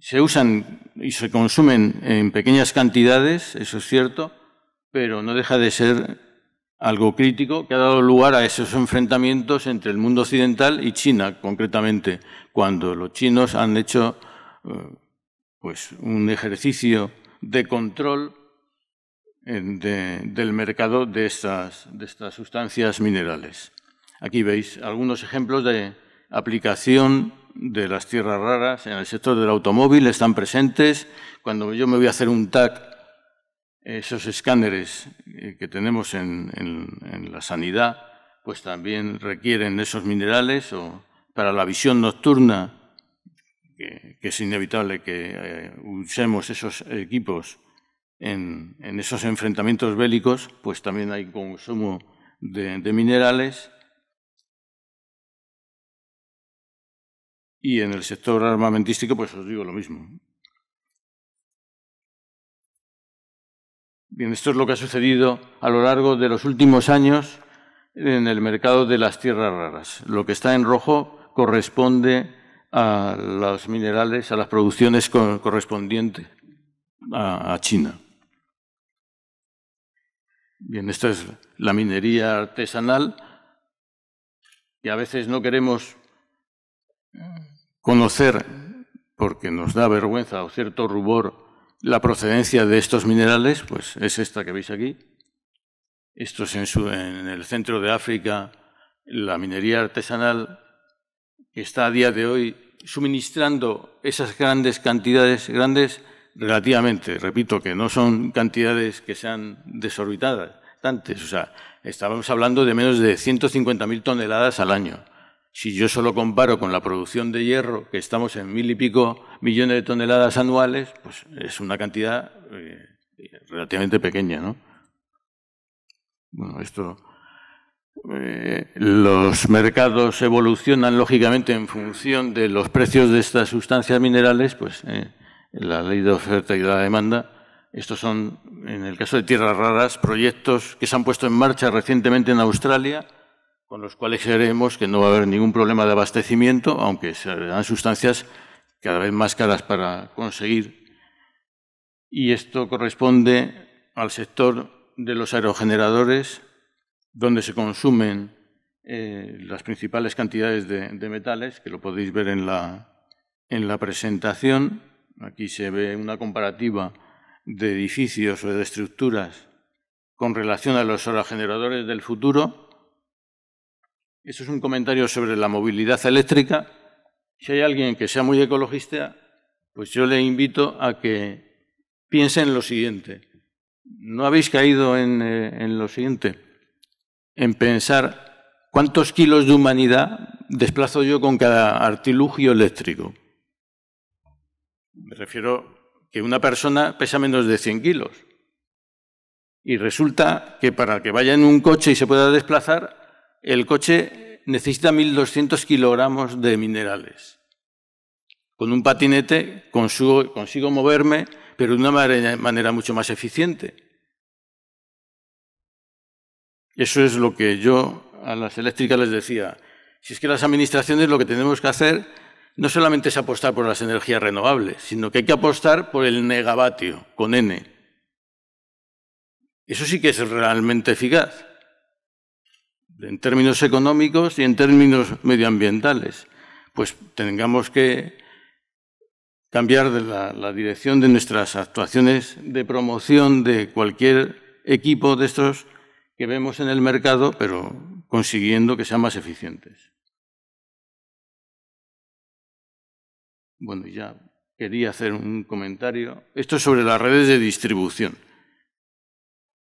se usan y se consumen en pequeñas cantidades, eso es cierto, pero no deja de ser algo crítico que ha dado lugar a esos enfrentamientos entre el mundo occidental y China, concretamente, cuando los chinos han hecho eh, pues, un ejercicio de control eh, del mercado de estas sustancias minerales. Aquí veis algunos ejemplos de aplicación de las tierras raras, en el sector del automóvil están presentes. Cuando yo me voy a hacer un TAC, esos escáneres eh, que tenemos en, en, la sanidad, pues también requieren esos minerales o para la visión nocturna, que, es inevitable que eh, usemos esos equipos en, en, esos enfrentamientos bélicos, pues también hay consumo de minerales Y en el sector armamentístico, pues os digo lo mismo. Bien, esto es lo que ha sucedido a lo largo de los últimos años en el mercado de las tierras raras. Lo que está en rojo corresponde a los minerales, a las producciones correspondientes a, China. Bien, esta es la minería artesanal y a veces no queremos conocer, porque nos da vergüenza o cierto rubor, la procedencia de estos minerales, pues es esta que veis aquí. Esto es en, en el centro de África, la minería artesanal que está a día de hoy suministrando esas grandes cantidades, grandes relativamente, repito, que no son cantidades que sean desorbitadas, o sea, estábamos hablando de menos de 150.000 toneladas al año. Si yo solo comparo con la producción de hierro, que estamos en mil y pico millones de toneladas anuales, pues es una cantidad eh, relativamente pequeña, ¿no? Bueno, esto. Eh, los mercados evolucionan lógicamente en función de los precios de estas sustancias minerales, pues eh, la ley de oferta y la demanda. Estos son, en el caso de tierras raras, proyectos que se han puesto en marcha recientemente en Australia con los cuales creemos que no va a haber ningún problema de abastecimiento, aunque dan sustancias cada vez más caras para conseguir. Y esto corresponde al sector de los aerogeneradores, donde se consumen eh, las principales cantidades de, de, metales, que lo podéis ver en la, en la presentación. Aquí se ve una comparativa de edificios o de estructuras con relación a los aerogeneradores del futuro eso es un comentario sobre la movilidad eléctrica. Si hay alguien que sea muy ecologista, pues yo le invito a que piense en lo siguiente. ¿No habéis caído en, eh, en lo siguiente? En pensar cuántos kilos de humanidad desplazo yo con cada artilugio eléctrico. Me refiero que una persona pesa menos de 100 kilos. Y resulta que para que vaya en un coche y se pueda desplazar, el coche necesita 1.200 kilogramos de minerales. Con un patinete consigo, moverme, pero de una manera, mucho más eficiente. Eso es lo que yo a las eléctricas les decía. Si es que las administraciones lo que tenemos que hacer no solamente es apostar por las energías renovables, sino que hay que apostar por el negavatio con N. Eso sí que es realmente eficaz en términos económicos y en términos medioambientales. Pues tengamos que cambiar la, la, dirección de nuestras actuaciones de promoción de cualquier equipo de estos que vemos en el mercado, pero consiguiendo que sean más eficientes. Bueno, ya quería hacer un comentario. Esto es sobre las redes de distribución,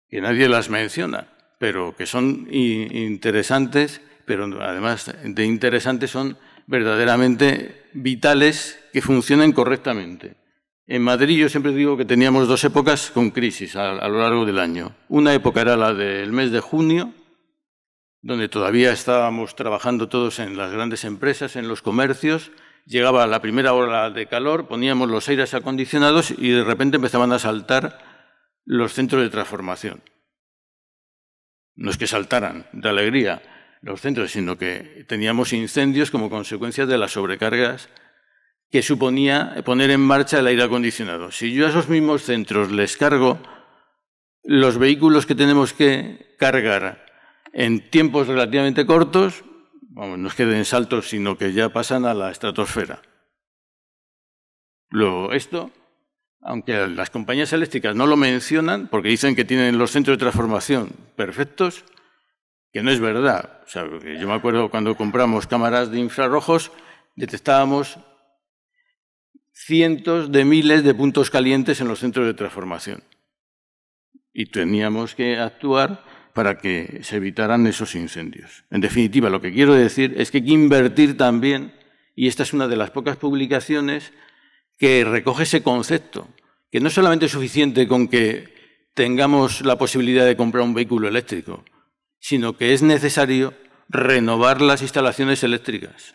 que nadie las menciona pero que son interesantes, pero además de interesantes son verdaderamente vitales que funcionen correctamente. En Madrid yo siempre digo que teníamos dos épocas con crisis a, lo largo del año. Una época era la del mes de junio, donde todavía estábamos trabajando todos en las grandes empresas, en los comercios. Llegaba la primera ola de calor, poníamos los aires acondicionados y de repente empezaban a saltar los centros de transformación. No es que saltaran de alegría los centros, sino que teníamos incendios como consecuencia de las sobrecargas que suponía poner en marcha el aire acondicionado. Si yo a esos mismos centros les cargo los vehículos que tenemos que cargar en tiempos relativamente cortos, vamos, no es que den saltos, sino que ya pasan a la estratosfera. Luego, esto aunque las compañías eléctricas no lo mencionan porque dicen que tienen los centros de transformación perfectos, que no es verdad. yo me acuerdo cuando compramos cámaras de infrarrojos, detectábamos cientos de miles de puntos calientes en los centros de transformación. Y teníamos que actuar para que se evitaran esos incendios. En definitiva, lo que quiero decir es que hay que invertir también, y esta es una de las pocas publicaciones que recoge ese concepto, que no solamente es suficiente con que tengamos la posibilidad de comprar un vehículo eléctrico, sino que es necesario renovar las instalaciones eléctricas.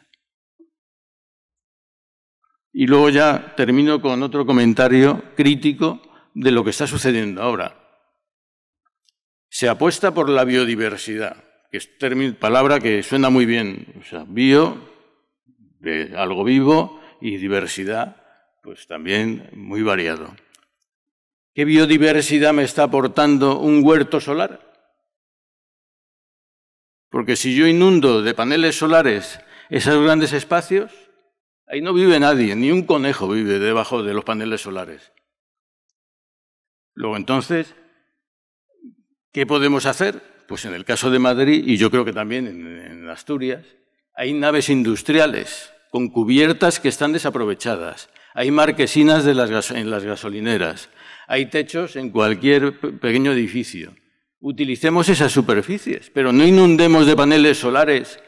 Y luego ya termino con otro comentario crítico de lo que está sucediendo ahora. Se apuesta por la biodiversidad, que es palabra que suena muy bien. O sea, bio, de algo vivo, y diversidad, pues también muy variado. ¿Qué biodiversidad me está aportando un huerto solar? Porque si yo inundo de paneles solares esos grandes espacios, ahí no vive nadie, ni un conejo vive debajo de los paneles solares. Luego entonces, ¿qué podemos hacer? Pues en el caso de Madrid, y yo creo que también en, Asturias, hay naves industriales con cubiertas que están desaprovechadas hay marquesinas en las gasolineras, hay techos en cualquier pequeño edificio. Utilicemos esas superficies, pero no inundemos de paneles solares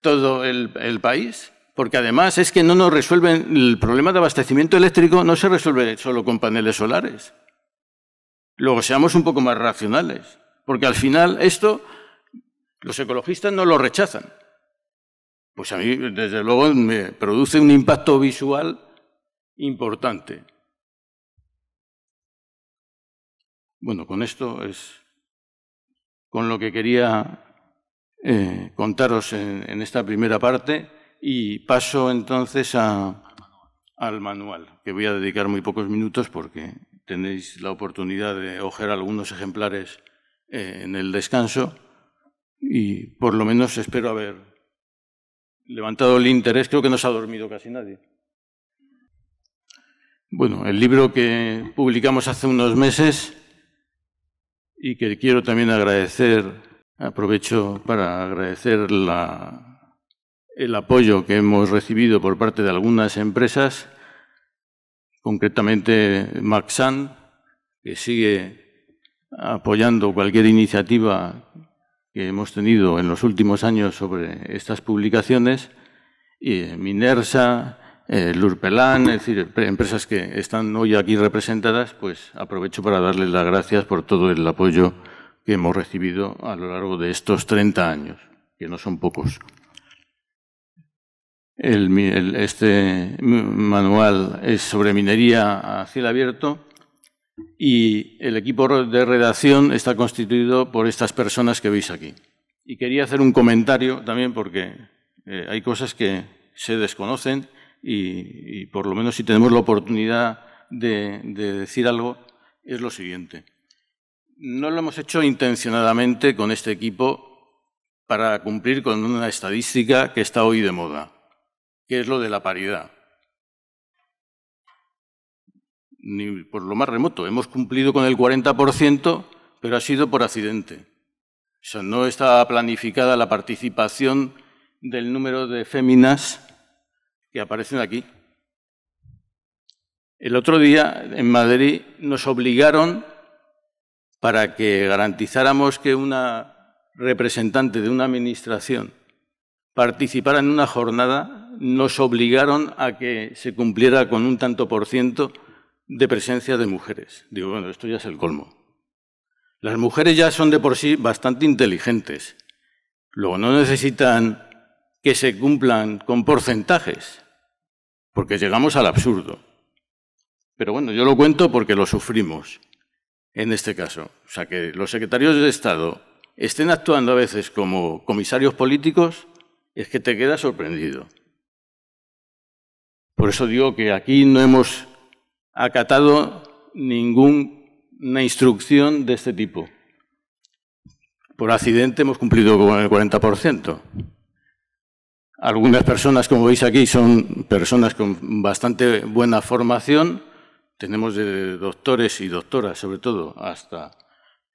todo el, el país, porque además es que no nos resuelven el problema de abastecimiento eléctrico, no se resuelve solo con paneles solares. Luego seamos un poco más racionales, porque al final esto los ecologistas no lo rechazan. Pues a mí, desde luego, me produce un impacto visual importante. Bueno, con esto es con lo que quería eh, contaros en, esta primera parte y paso entonces al manual, que voy a dedicar muy pocos minutos porque tenéis la oportunidad de ojer algunos ejemplares eh, en el descanso y por lo menos espero haber levantado el interés. Creo que no se ha dormido casi nadie. Bueno, el libro que publicamos hace unos meses y que quiero también agradecer, aprovecho para agradecer el apoyo que hemos recibido por parte de algunas empresas, concretamente Maxan, que sigue apoyando cualquier iniciativa que hemos tenido en los últimos años sobre estas publicaciones, y Minersa, eh, es decir, empresas que están hoy aquí representadas, pues aprovecho para darles las gracias por todo el apoyo que hemos recibido a lo largo de estos 30 años, que no son pocos. este manual es sobre minería a cielo abierto y el equipo de redacción está constituido por estas personas que veis aquí. Y quería hacer un comentario también porque eh, hay cosas que se desconocen y, por lo menos si tenemos la oportunidad de, decir algo, es lo siguiente. No lo hemos hecho intencionadamente con este equipo para cumplir con una estadística que está hoy de moda, que es lo de la paridad. Ni por lo más remoto. Hemos cumplido con el 40%, pero ha sido por accidente. O sea, no estaba planificada la participación del número de féminas que aparecen aquí. El otro día en Madrid nos obligaron para que garantizáramos que una representante de una administración participara en una jornada, nos obligaron a que se cumpliera con un tanto por ciento de presencia de mujeres. Digo, bueno, esto ya es el colmo. Las mujeres ya son de por sí bastante inteligentes. Luego no necesitan que se cumplan con porcentajes porque llegamos al absurdo. Pero bueno, yo lo cuento porque lo sufrimos en este caso. O sea, que los secretarios de Estado estén actuando a veces como comisarios políticos, es que te queda sorprendido. Por eso digo que aquí no hemos acatado ninguna instrucción de este tipo. Por accidente hemos cumplido con el 40%. Algunas personas, como veis aquí, son personas con bastante buena formación. Tenemos de doctores y doctoras, sobre todo, hasta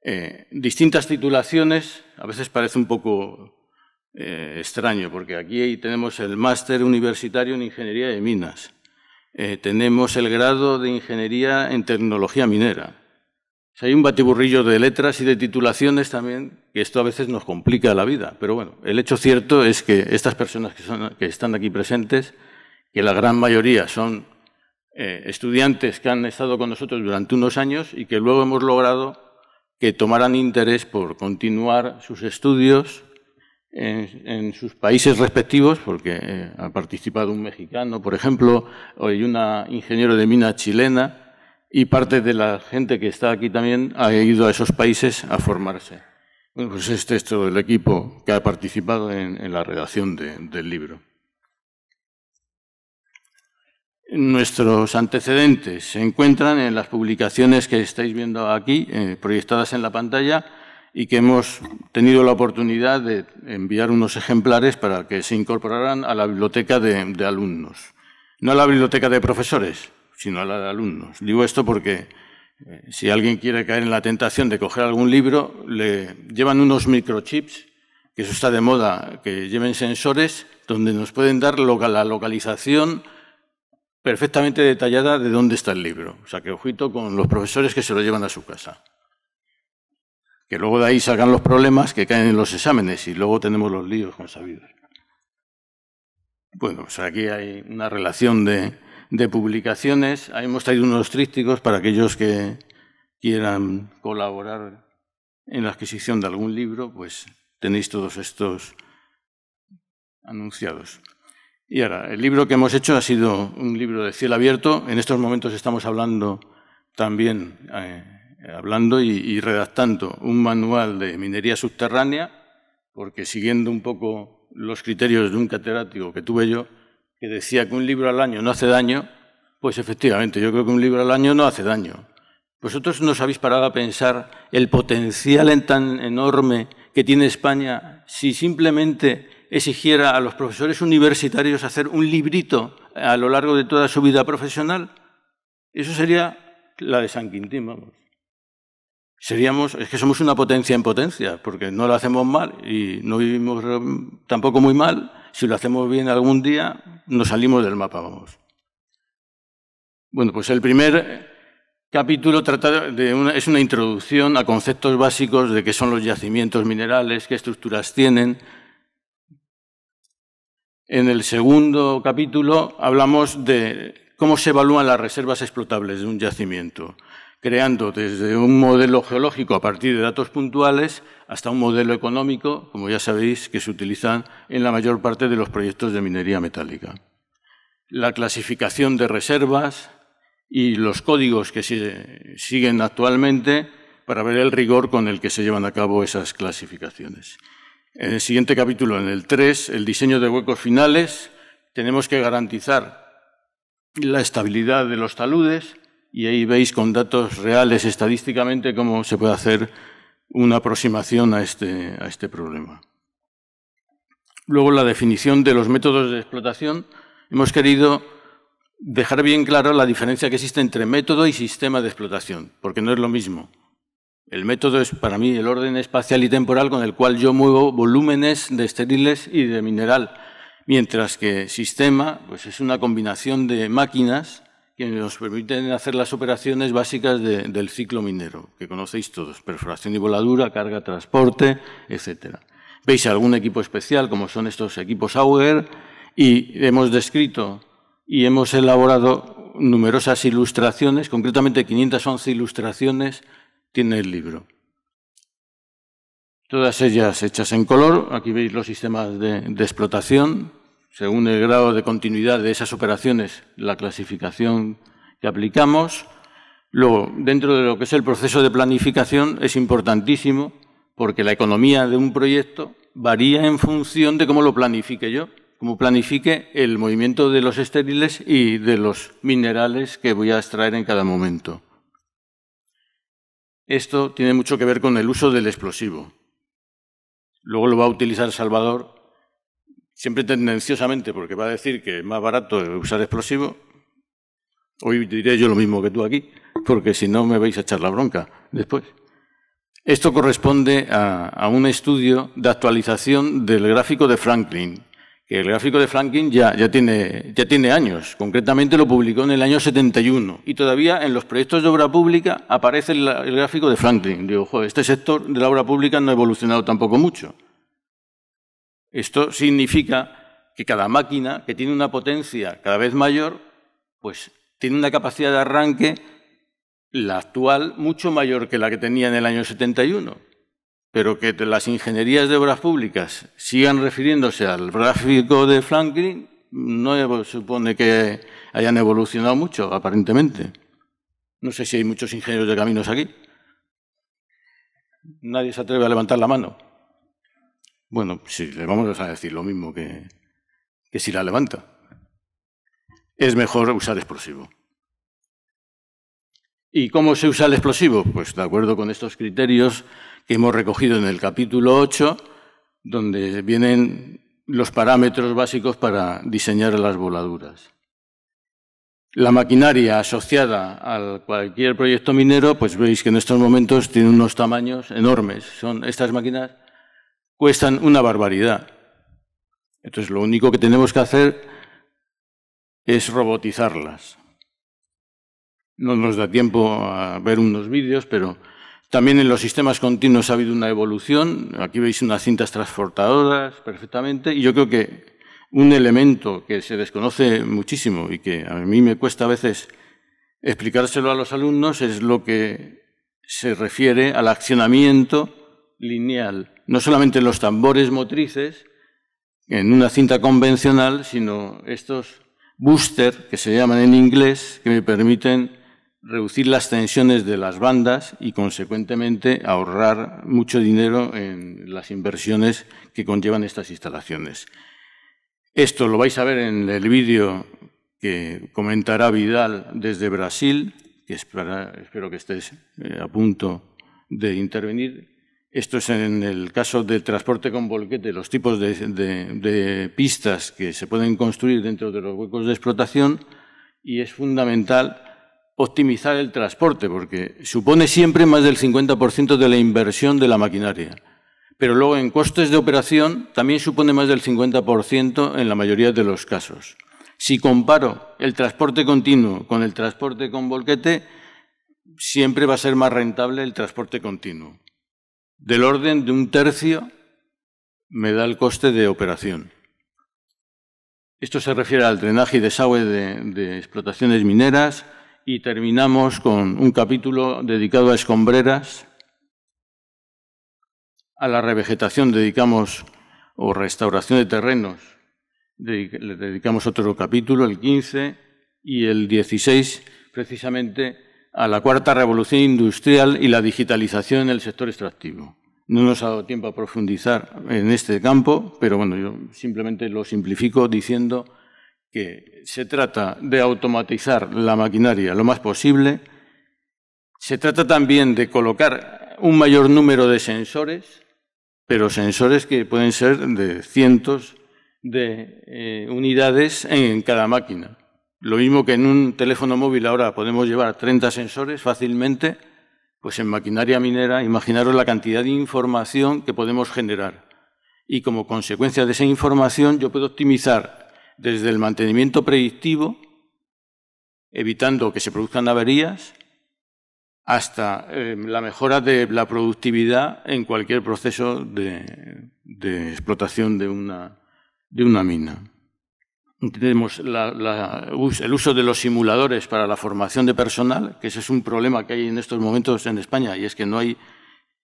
eh, distintas titulaciones. A veces parece un poco eh, extraño, porque aquí tenemos el máster universitario en Ingeniería de Minas. Eh, tenemos el grado de Ingeniería en Tecnología Minera hay un batiburrillo de letras y de titulaciones también, que esto a veces nos complica la vida. Pero bueno, el hecho cierto es que estas personas que, están aquí presentes, que la gran mayoría son eh, estudiantes que han estado con nosotros durante unos años y que luego hemos logrado que tomaran interés por continuar sus estudios en, sus países respectivos, porque eh, ha participado un mexicano, por ejemplo, hoy una ingeniero de mina chilena, y parte de la gente que está aquí también ha ido a esos países a formarse. Bueno, pues este es todo el equipo que ha participado en, la redacción del libro. Nuestros antecedentes se encuentran en las publicaciones que estáis viendo aquí, eh, proyectadas en la pantalla, y que hemos tenido la oportunidad de enviar unos ejemplares para que se incorporaran a la biblioteca de alumnos, no a la biblioteca de profesores, sino a la de alumnos. Digo esto porque eh, si alguien quiere caer en la tentación de coger algún libro, le llevan unos microchips, que eso está de moda, que lleven sensores donde nos pueden dar la localización perfectamente detallada de dónde está el libro. O sea, que ojito con los profesores que se lo llevan a su casa. Que luego de ahí salgan los problemas que caen en los exámenes y luego tenemos los líos consabidos. Bueno, pues aquí hay una relación de, de publicaciones. hemos traído unos trípticos para aquellos que quieran colaborar en la adquisición de algún libro, pues tenéis todos estos anunciados. Y ahora, el libro que hemos hecho ha sido un libro de cielo abierto. En estos momentos estamos hablando también, eh, hablando y redactando un manual de minería subterránea, porque siguiendo un poco los criterios de un catedrático que tuve yo, que decía que un libro al año no hace daño, pues efectivamente, yo creo que un libro al año no hace daño. Vosotros nos habéis parado a pensar el potencial tan enorme que tiene España si simplemente exigiera a los profesores universitarios hacer un librito a lo largo de toda su vida profesional. Eso sería la de San Quintín, vamos. Seríamos, es que somos una potencia en potencia, porque no lo hacemos mal y no vivimos tampoco muy mal, si lo hacemos bien algún día, nos salimos del mapa, vamos. Bueno, pues el primer capítulo trata de es una introducción a conceptos básicos de qué son los yacimientos minerales, qué estructuras tienen. En el segundo capítulo hablamos de cómo se evalúan las reservas explotables de un yacimiento creando desde un modelo geológico a partir de datos puntuales hasta un modelo económico, como ya sabéis, que se utilizan en la mayor parte de los proyectos de minería metálica. La clasificación de reservas y los códigos que se siguen actualmente para ver el rigor con el que se llevan a cabo esas clasificaciones. En el siguiente capítulo, en el 3, el diseño de huecos finales, tenemos que garantizar la estabilidad de los taludes, y ahí veis con datos reales estadísticamente cómo se puede hacer una aproximación este, a este, problema. Luego la definición de los métodos de explotación. Hemos querido dejar bien claro la diferencia que existe entre método y sistema de explotación, porque no es lo mismo. El método es para mí el orden espacial y temporal con el cual yo muevo volúmenes de estériles y de mineral, mientras que sistema pues es una combinación de máquinas que nos permiten hacer las operaciones básicas del ciclo minero, que conocéis todos, perforación y voladura, carga, transporte, etcétera. Veis algún equipo especial, como son estos equipos Auger, y hemos descrito y hemos elaborado numerosas ilustraciones, concretamente 511 ilustraciones tiene el libro. Todas ellas hechas en color, aquí veis los sistemas de explotación, según el grado de continuidad de esas operaciones, la clasificación que aplicamos. Luego, dentro de lo que es el proceso de planificación, es importantísimo porque la economía de un proyecto varía en función de cómo lo planifique yo, cómo planifique el movimiento de los estériles y de los minerales que voy a extraer en cada momento. Esto tiene mucho que ver con el uso del explosivo. Luego lo va a utilizar Salvador siempre tendenciosamente, porque va a decir que es más barato usar explosivo. Hoy diré yo lo mismo que tú aquí, porque si no me vais a echar la bronca después. Esto corresponde a, un estudio de actualización del gráfico de Franklin, que el gráfico de Franklin ya, tiene, años, concretamente lo publicó en el año 71 y todavía en los proyectos de obra pública aparece el, gráfico de Franklin. Digo, este sector de la obra pública no ha evolucionado tampoco mucho. Esto significa que cada máquina que tiene una potencia cada vez mayor, pues tiene una capacidad de arranque, la actual, mucho mayor que la que tenía en el año 71. Pero que las ingenierías de obras públicas sigan refiriéndose al gráfico de Franklin no supone que hayan evolucionado mucho, aparentemente. No sé si hay muchos ingenieros de caminos aquí. Nadie se atreve a levantar la mano. Bueno, si le vamos a decir lo mismo que, que si la levanta. Es mejor usar explosivo. ¿Y cómo se usa el explosivo? Pues de acuerdo con estos criterios que hemos recogido en el capítulo 8, donde vienen los parámetros básicos para diseñar las voladuras. La maquinaria asociada a cualquier proyecto minero, pues veis que en estos momentos tiene unos tamaños enormes. Son estas máquinas cuestan una barbaridad. Entonces lo único que tenemos que hacer es robotizarlas. No nos da tiempo a ver unos vídeos, pero también en los sistemas continuos ha habido una evolución. Aquí veis unas cintas transportadoras perfectamente y yo creo que un elemento que se desconoce muchísimo y que a mí me cuesta a veces explicárselo a los alumnos es lo que se refiere al accionamiento lineal, no solamente los tambores motrices, en una cinta convencional, sino estos booster, que se llaman en inglés, que me permiten reducir las tensiones de las bandas y, consecuentemente, ahorrar mucho dinero en las inversiones que conllevan estas instalaciones. Esto lo vais a ver en el vídeo que comentará Vidal desde Brasil, que espero que estés eh, a punto de intervenir. Esto es en el caso del transporte con volquete, los tipos de, de pistas que se pueden construir dentro de los huecos de explotación y es fundamental optimizar el transporte, porque supone siempre más del 50% de la inversión de la maquinaria. Pero luego en costes de operación también supone más del 50% en la mayoría de los casos. Si comparo el transporte continuo con el transporte con volquete, siempre va a ser más rentable el transporte continuo del orden de un tercio me da el coste de operación. Esto se refiere al drenaje y desagüe de, explotaciones mineras y terminamos con un capítulo dedicado a escombreras. A la revegetación dedicamos, o restauración de terrenos, le dedicamos otro capítulo, el 15, y el 16 precisamente a la cuarta revolución industrial y la digitalización en el sector extractivo. No nos ha dado tiempo a profundizar en este campo, pero bueno, yo simplemente lo simplifico diciendo que se trata de automatizar la maquinaria lo más posible, se trata también de colocar un mayor número de sensores, pero sensores que pueden ser de cientos de eh, unidades en cada máquina. Lo mismo que en un teléfono móvil ahora podemos llevar 30 sensores fácilmente, pues en maquinaria minera imaginaros la cantidad de información que podemos generar. Y como consecuencia de esa información yo puedo optimizar desde el mantenimiento predictivo, evitando que se produzcan averías, hasta em, la mejora de la productividad en cualquier proceso de, explotación de una mina. Tenemos el uso de los simuladores para la formación de personal, que ese es un problema que hay en estos momentos en España, y es que no hay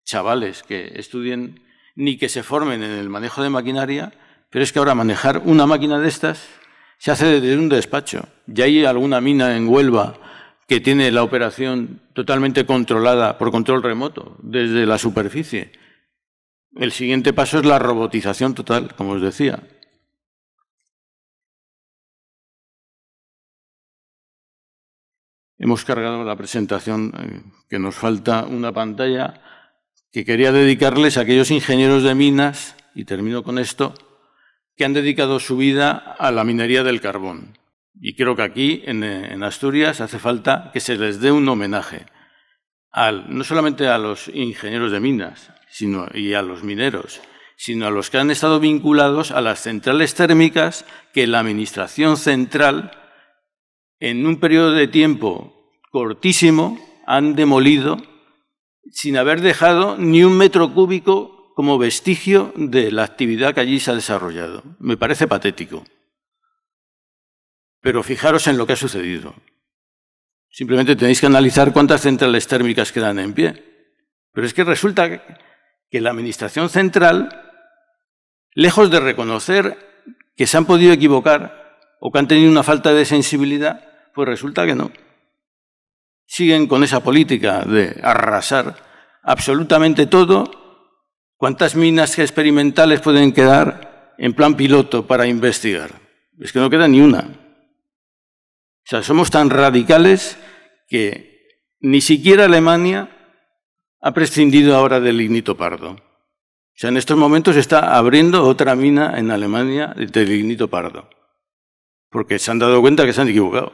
chavales que estudien ni que se formen en el manejo de maquinaria, pero es que ahora manejar una máquina de estas se hace desde un despacho. Ya hay alguna mina en Huelva que tiene la operación totalmente controlada por control remoto, desde la superficie. El siguiente paso es la robotización total, como os decía. Hemos cargado la presentación eh, que nos falta una pantalla que quería dedicarles a aquellos ingenieros de minas, y termino con esto, que han dedicado su vida a la minería del carbón. Y creo que aquí, en, eh, Asturias, hace falta que se les dé un homenaje, al, no solamente a los ingenieros de minas y a los mineros, sino a los que han estado vinculados a las centrales térmicas que la Administración Central en un periodo de tiempo cortísimo han demolido sin haber dejado ni un metro cúbico como vestigio de la actividad que allí se ha desarrollado. Me parece patético. Pero fijaros en lo que ha sucedido. Simplemente tenéis que analizar cuántas centrales térmicas quedan en pie. Pero es que resulta que la Administración Central, lejos de reconocer que se han podido equivocar o que han tenido una falta de sensibilidad, pues resulta que no. Siguen con esa política de arrasar absolutamente todo. ¿Cuántas minas experimentales pueden quedar en plan piloto para investigar? Es que no queda ni una. O sea, somos tan radicales que ni siquiera Alemania ha prescindido ahora del lignito pardo. O sea, en estos momentos está abriendo otra mina en Alemania del lignito pardo, porque se han dado cuenta que se han equivocado.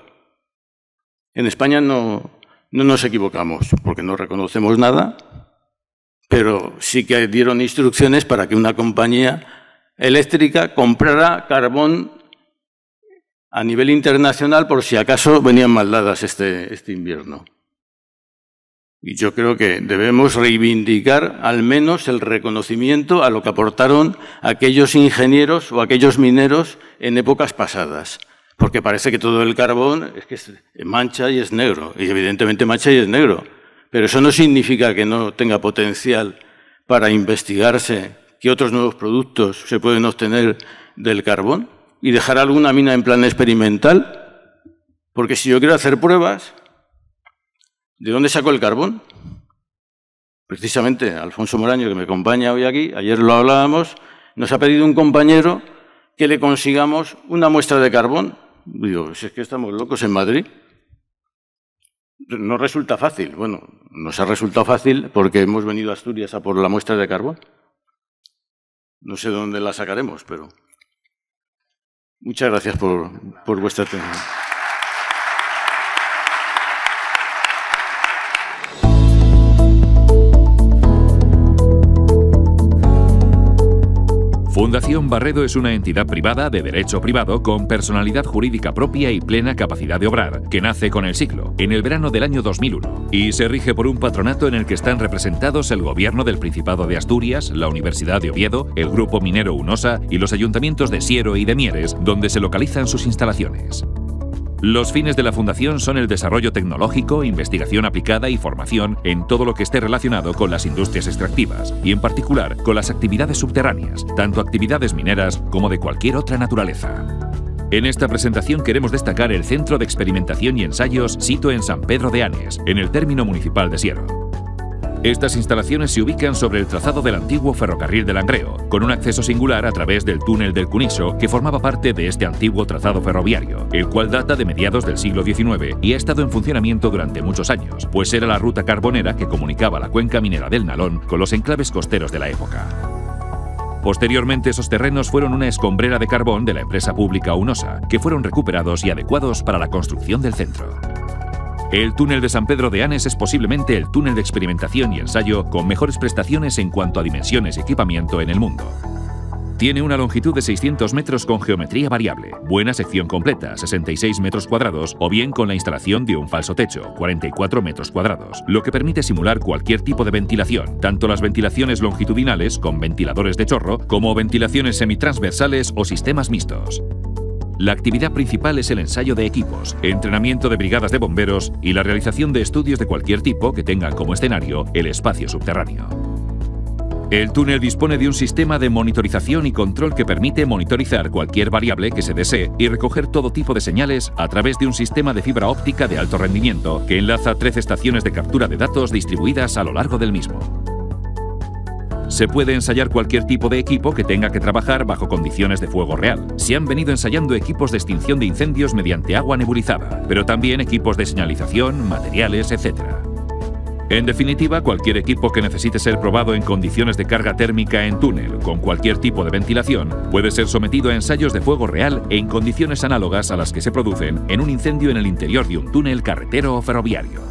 En España no, nos equivocamos, porque no reconocemos nada, pero sí que dieron instrucciones para que una compañía eléctrica comprara carbón a nivel internacional por si acaso venían mal dadas este, este invierno. Y yo creo que debemos reivindicar al menos el reconocimiento a lo que aportaron aquellos ingenieros o aquellos mineros en épocas pasadas porque parece que todo el carbón es que mancha y es negro, y evidentemente mancha y es negro, pero eso no significa que no tenga potencial para investigarse qué otros nuevos productos se pueden obtener del carbón y dejar alguna mina en plan experimental, porque si yo quiero hacer pruebas, ¿de dónde saco el carbón? Precisamente Alfonso Moraño, que me acompaña hoy aquí, ayer lo hablábamos, nos ha pedido un compañero que le consigamos una muestra de carbón Digo, si es que estamos locos en Madrid. No resulta fácil. Bueno, nos ha resultado fácil porque hemos venido a Asturias a por la muestra de carbón. No sé dónde la sacaremos, pero... Muchas gracias por, por vuestra atención. Fundación Barredo es una entidad privada de derecho privado con personalidad jurídica propia y plena capacidad de obrar, que nace con el siglo, en el verano del año 2001, y se rige por un patronato en el que están representados el Gobierno del Principado de Asturias, la Universidad de Oviedo, el Grupo Minero UNOSA y los ayuntamientos de Siero y de Mieres, donde se localizan sus instalaciones. Los fines de la Fundación son el desarrollo tecnológico, investigación aplicada y formación en todo lo que esté relacionado con las industrias extractivas y en particular con las actividades subterráneas, tanto actividades mineras como de cualquier otra naturaleza. En esta presentación queremos destacar el Centro de Experimentación y Ensayos Sito en San Pedro de Anes, en el término municipal de Sierra. Estas instalaciones se ubican sobre el trazado del antiguo ferrocarril del Langreo, con un acceso singular a través del túnel del Cuniso, que formaba parte de este antiguo trazado ferroviario, el cual data de mediados del siglo XIX y ha estado en funcionamiento durante muchos años, pues era la ruta carbonera que comunicaba la cuenca minera del Nalón con los enclaves costeros de la época. Posteriormente, esos terrenos fueron una escombrera de carbón de la empresa pública UNOSA, que fueron recuperados y adecuados para la construcción del centro. El túnel de San Pedro de Anes es posiblemente el túnel de experimentación y ensayo con mejores prestaciones en cuanto a dimensiones y equipamiento en el mundo. Tiene una longitud de 600 metros con geometría variable, buena sección completa, 66 metros cuadrados, o bien con la instalación de un falso techo, 44 metros cuadrados, lo que permite simular cualquier tipo de ventilación, tanto las ventilaciones longitudinales con ventiladores de chorro, como ventilaciones semitransversales o sistemas mixtos. La actividad principal es el ensayo de equipos, entrenamiento de brigadas de bomberos y la realización de estudios de cualquier tipo que tengan como escenario el espacio subterráneo. El túnel dispone de un sistema de monitorización y control que permite monitorizar cualquier variable que se desee y recoger todo tipo de señales a través de un sistema de fibra óptica de alto rendimiento que enlaza 13 estaciones de captura de datos distribuidas a lo largo del mismo. Se puede ensayar cualquier tipo de equipo que tenga que trabajar bajo condiciones de fuego real. Se han venido ensayando equipos de extinción de incendios mediante agua nebulizada, pero también equipos de señalización, materiales, etc. En definitiva, cualquier equipo que necesite ser probado en condiciones de carga térmica en túnel, con cualquier tipo de ventilación, puede ser sometido a ensayos de fuego real e en condiciones análogas a las que se producen en un incendio en el interior de un túnel carretero o ferroviario.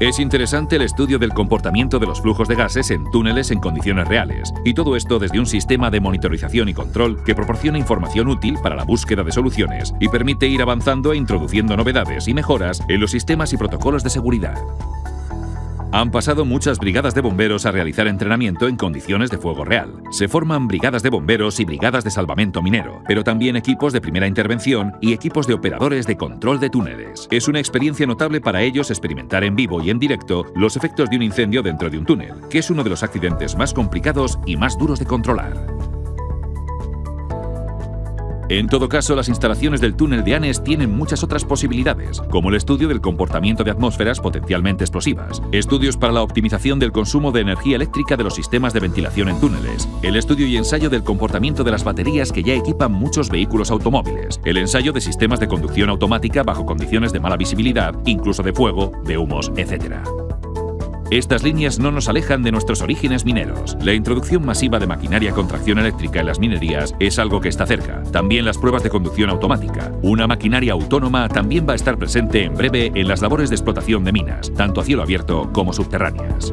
Es interesante el estudio del comportamiento de los flujos de gases en túneles en condiciones reales, y todo esto desde un sistema de monitorización y control que proporciona información útil para la búsqueda de soluciones y permite ir avanzando e introduciendo novedades y mejoras en los sistemas y protocolos de seguridad. Han pasado muchas brigadas de bomberos a realizar entrenamiento en condiciones de fuego real. Se forman brigadas de bomberos y brigadas de salvamento minero, pero también equipos de primera intervención y equipos de operadores de control de túneles. Es una experiencia notable para ellos experimentar en vivo y en directo los efectos de un incendio dentro de un túnel, que es uno de los accidentes más complicados y más duros de controlar. En todo caso, las instalaciones del túnel de Anes tienen muchas otras posibilidades, como el estudio del comportamiento de atmósferas potencialmente explosivas, estudios para la optimización del consumo de energía eléctrica de los sistemas de ventilación en túneles, el estudio y ensayo del comportamiento de las baterías que ya equipan muchos vehículos automóviles, el ensayo de sistemas de conducción automática bajo condiciones de mala visibilidad, incluso de fuego, de humos, etc. Estas líneas no nos alejan de nuestros orígenes mineros. La introducción masiva de maquinaria con tracción eléctrica en las minerías es algo que está cerca. También las pruebas de conducción automática. Una maquinaria autónoma también va a estar presente en breve en las labores de explotación de minas, tanto a cielo abierto como subterráneas.